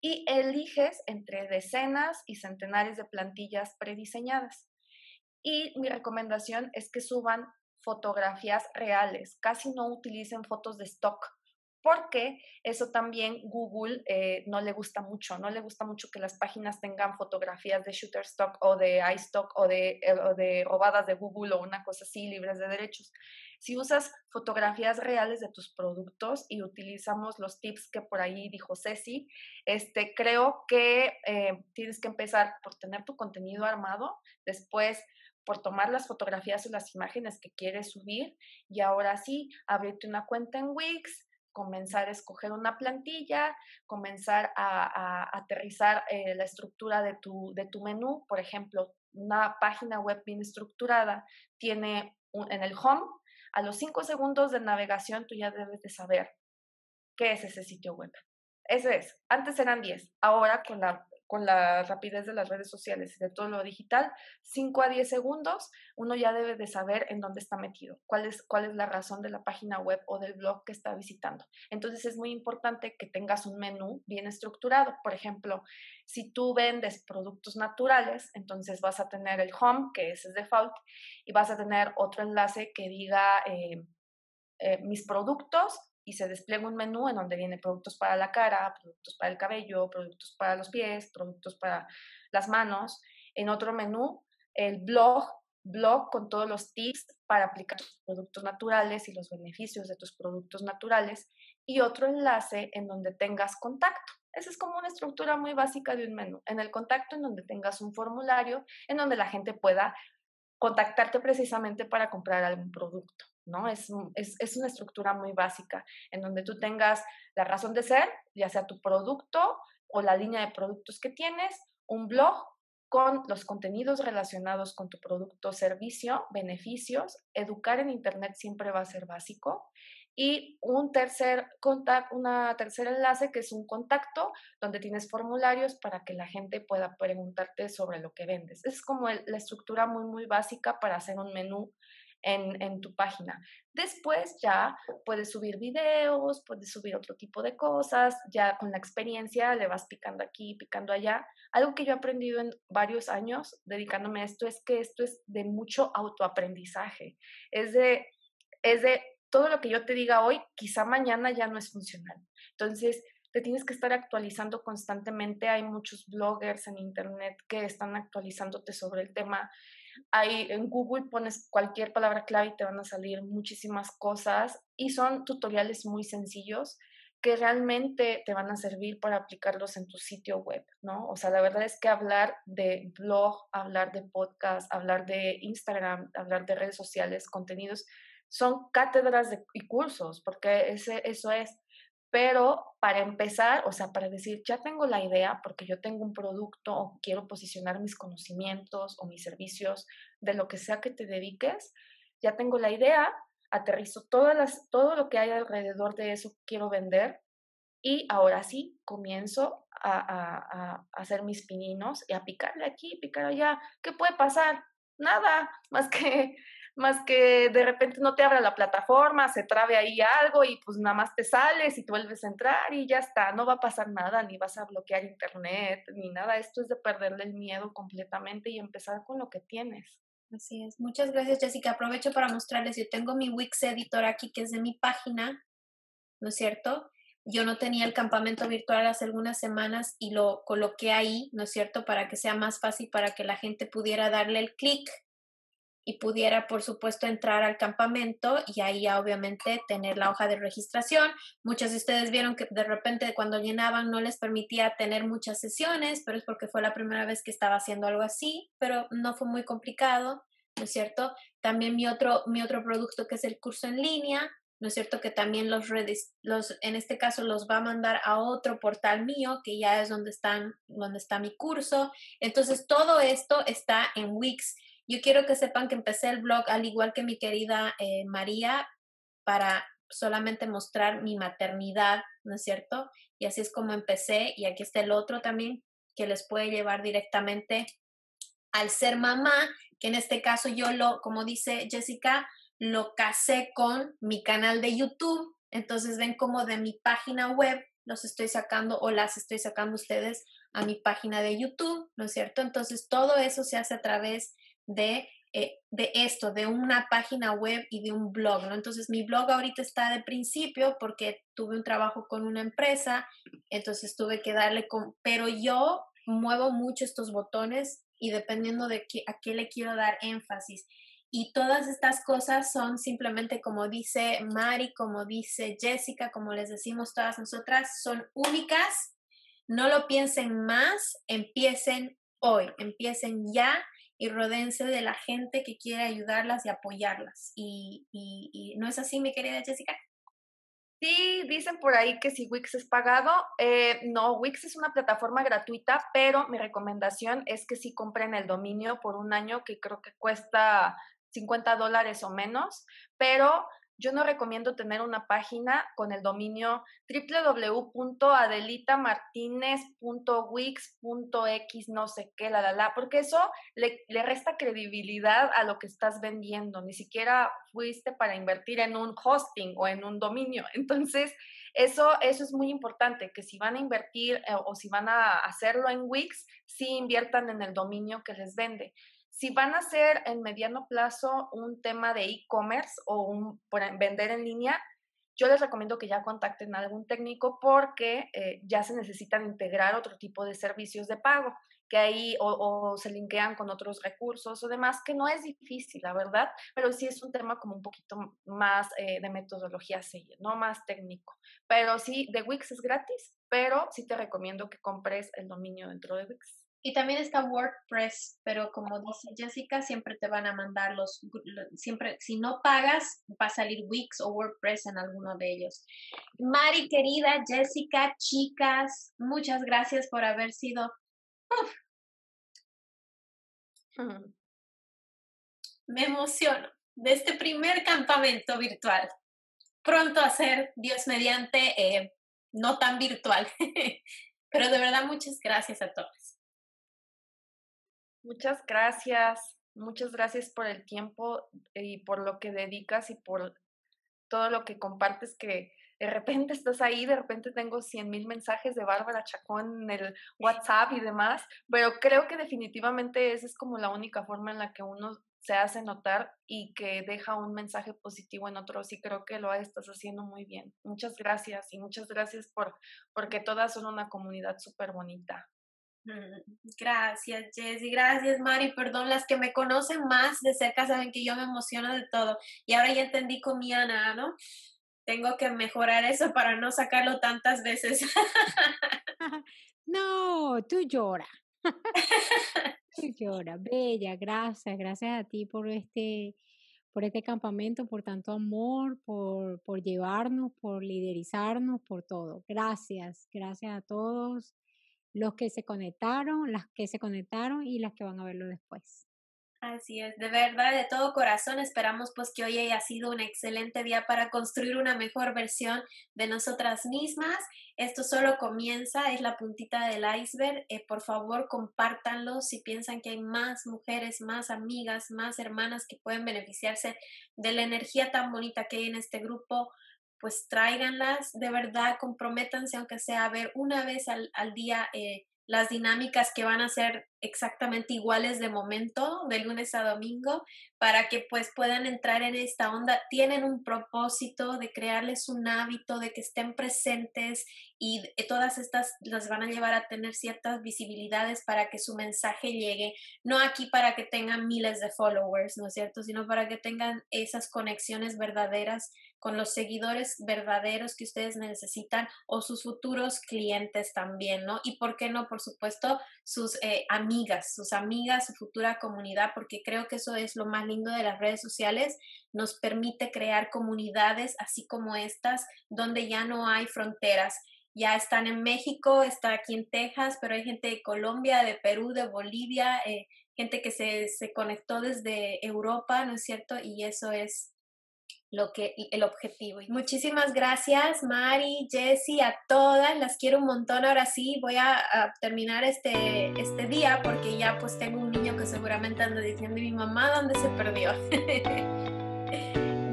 y eliges entre decenas y centenares de plantillas prediseñadas. Y mi recomendación es que suban fotografías reales, casi no utilicen fotos de stock porque eso también Google eh, no le gusta mucho, no le gusta mucho que las páginas tengan fotografías de shooter o de iStock o de, eh, de robadas de Google o una cosa así, libres de derechos. Si usas fotografías reales de tus productos y utilizamos los tips que por ahí dijo Ceci, este, creo que eh, tienes que empezar por tener tu contenido armado, después por tomar las fotografías o las imágenes que quieres subir y ahora sí, abrirte una cuenta en Wix, comenzar a escoger una plantilla, comenzar a, aterrizar eh, la estructura de tu, de tu menú. Por ejemplo, una página web bien estructurada tiene en el home, a los cinco segundos de navegación tú ya debes de saber qué es ese sitio web. Ese es. Antes eran 10. Ahora con la con la rapidez de las redes sociales y de todo lo digital, 5 a 10 segundos, uno ya debe de saber en dónde está metido, cuál es, cuál es la razón de la página web o del blog que está visitando. Entonces es muy importante que tengas un menú bien estructurado. Por ejemplo, si tú vendes productos naturales, entonces vas a tener el home, que ese es default, y vas a tener otro enlace que diga... Eh, eh, mis productos y se despliega un menú en donde viene productos para la cara, productos para el cabello, productos para los pies, productos para las manos. En otro menú, el blog, blog con todos los tips para aplicar tus productos naturales y los beneficios de tus productos naturales. Y otro enlace en donde tengas contacto. Esa es como una estructura muy básica de un menú. En el contacto, en donde tengas un formulario, en donde la gente pueda contactarte precisamente para comprar algún producto. Es, una estructura muy básica en donde tú tengas la razón de ser, ya sea tu producto o la línea de productos que tienes, un blog con los contenidos relacionados con tu producto, servicio, beneficios, educar en Internet siempre va a ser básico y un tercer contacto, una tercer enlace que es un contacto donde tienes formularios para que la gente pueda preguntarte sobre lo que vendes. Es como la estructura muy, muy básica para hacer un menú en, tu página. Después ya puedes subir videos, puedes subir otro tipo de cosas, ya con la experiencia le vas picando aquí, picando allá. Algo que yo he aprendido en varios años dedicándome a esto es que esto es de mucho autoaprendizaje. Es de, es de todo lo que yo te diga hoy, quizá mañana ya no es funcional. Entonces, te tienes que estar actualizando constantemente. Hay muchos bloggers en Internet que están actualizándote sobre el tema. Ahí en Google pones cualquier palabra clave y te van a salir muchísimas cosas y son tutoriales muy sencillos que realmente te van a servir para aplicarlos en tu sitio web, ¿no? O sea, la verdad es que hablar de blog, hablar de podcast, hablar de Instagram, hablar de redes sociales, contenidos, son cátedras y cursos, porque ese, eso es pero para empezar, o sea, para decir, ya tengo la idea porque yo tengo un producto o quiero posicionar mis conocimientos o mis servicios de lo que sea que te dediques, ya tengo la idea, aterrizo todas las, todo lo que hay alrededor de eso quiero vender y ahora sí comienzo a, hacer mis pininos y a picarle aquí, picar allá. ¿Qué puede pasar? Nada, más que más que de repente no te abra la plataforma, se trabe ahí algo y pues nada más te sales y tú vuelves a entrar y ya está, no va a pasar nada, ni vas a bloquear internet, ni nada. Esto es de perderle el miedo completamente y empezar con lo que tienes. Así es. Muchas gracias, Jessica. Aprovecho para mostrarles, yo tengo mi Wix editor aquí, que es de mi página, ¿no es cierto? Yo no tenía el campamento virtual hace algunas semanas y lo coloqué ahí, ¿no es cierto? Para que sea más fácil, para que la gente pudiera darle el clic y pudiera, por supuesto, entrar al campamento y ahí obviamente tener la hoja de registración. Muchos de ustedes vieron que de repente cuando llenaban no les permitía tener muchas sesiones, pero es porque fue la primera vez que estaba haciendo algo así, pero no fue muy complicado, ¿no es cierto? También mi otro, mi otro producto que es el curso en línea, ¿no es cierto? Que también los redes, los, en este caso los va a mandar a otro portal mío, que ya es donde, están, donde está mi curso. Entonces, todo esto está en Wix. Yo quiero que sepan que empecé el blog al igual que mi querida eh, María para solamente mostrar mi maternidad, ¿no es cierto? Y así es como empecé y aquí está el otro también que les puede llevar directamente al ser mamá, que en este caso yo lo, como dice Jessica, lo casé con mi canal de YouTube. Entonces ven como de mi página web los estoy sacando o las estoy sacando ustedes a mi página de YouTube, ¿no es cierto? Entonces todo eso se hace a través de, eh, de esto, de una página web y de un blog, ¿no? Entonces mi blog ahorita está de principio porque tuve un trabajo con una empresa, entonces tuve que darle con, pero yo muevo mucho estos botones y dependiendo de qué, a qué le quiero dar énfasis. Y todas estas cosas son simplemente, como dice Mari, como dice Jessica, como les decimos todas nosotras, son únicas. No lo piensen más, empiecen hoy, empiecen ya y rodense de la gente que quiere ayudarlas y apoyarlas. Y, no es así, mi querida Jessica. Sí, dicen por ahí que si Wix es pagado, eh, no, Wix es una plataforma gratuita, pero mi recomendación es que sí compren el dominio por un año que creo que cuesta 50 dólares o menos, pero yo no recomiendo tener una página con el dominio www.adelitamartinez.wix.x no sé qué, la, la, la, porque eso le, resta credibilidad a lo que estás vendiendo. Ni siquiera fuiste para invertir en un hosting o en un dominio. Entonces, eso, eso es muy importante, que si van a invertir eh, o si van a hacerlo en Wix, sí inviertan en el dominio que les vende si van a hacer en mediano plazo un tema de e-commerce o un, vender en línea, yo les recomiendo que ya contacten a algún técnico porque eh, ya se necesitan integrar otro tipo de servicios de pago, que ahí o, se linkean con otros recursos o demás, que no es difícil, la verdad, pero sí es un tema como un poquito más eh, de metodología no más técnico. Pero sí, de Wix es gratis, pero sí te recomiendo que compres el dominio dentro de Wix. Y también está WordPress, pero como dice Jessica, siempre te van a mandar los, siempre, si no pagas, va a salir Wix o WordPress en alguno de ellos. Mari querida, Jessica, chicas, muchas gracias por haber sido... Hmm. Me emociono de este primer campamento virtual. Pronto a ser, Dios mediante, eh, no tan virtual. pero de verdad, muchas gracias a todos. Muchas gracias. Muchas gracias por el tiempo y por lo que dedicas y por todo lo que compartes que de repente estás ahí, de repente tengo cien mil mensajes de Bárbara Chacón en el WhatsApp y demás, pero creo que definitivamente esa es como la única forma en la que uno se hace notar y que deja un mensaje positivo en otros y creo que lo estás haciendo muy bien. Muchas gracias y muchas gracias por porque todas son una comunidad súper bonita. Mm, gracias, Jessy. Gracias, Mari. Perdón, las que me conocen más de cerca saben que yo me emociono de todo. Y ahora ya entendí con mi ¿no? Tengo que mejorar eso para no sacarlo tantas veces. no, tú llora. tú llora. Bella, gracias. Gracias a ti por este por este campamento, por tanto amor, por, por llevarnos, por liderizarnos, por todo. Gracias, gracias a todos los que se conectaron, las que se conectaron y las que van a verlo después. Así es, de verdad, de todo corazón esperamos pues que hoy haya sido un excelente día para construir una mejor versión de nosotras mismas. Esto solo comienza, es la puntita del iceberg. Eh, por favor, compártanlo si piensan que hay más mujeres, más amigas, más hermanas que pueden beneficiarse de la energía tan bonita que hay en este grupo pues tráiganlas de verdad, comprométanse aunque sea a ver una vez al, día eh, las dinámicas que van a ser exactamente iguales de momento, de lunes a domingo, para que pues puedan entrar en esta onda. Tienen un propósito de crearles un hábito, de que estén presentes y todas estas las van a llevar a tener ciertas visibilidades para que su mensaje llegue, no aquí para que tengan miles de followers, ¿no es cierto? Sino para que tengan esas conexiones verdaderas con los seguidores verdaderos que ustedes necesitan o sus futuros clientes también, ¿no? Y por qué no, por supuesto, sus eh, amigas, sus amigas, su futura comunidad, porque creo que eso es lo más lindo de las redes sociales, nos permite crear comunidades así como estas, donde ya no hay fronteras ya están en México, está aquí en Texas, pero hay gente de Colombia, de Perú, de Bolivia, eh, gente que se, se, conectó desde Europa, ¿no es cierto? Y eso es lo que, el objetivo. Y muchísimas gracias, Mari, Jessie, a todas, las quiero un montón. Ahora sí, voy a, terminar este, este día porque ya pues tengo un niño que seguramente anda diciendo mi mamá dónde se perdió.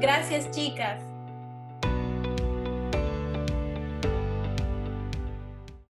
gracias, chicas.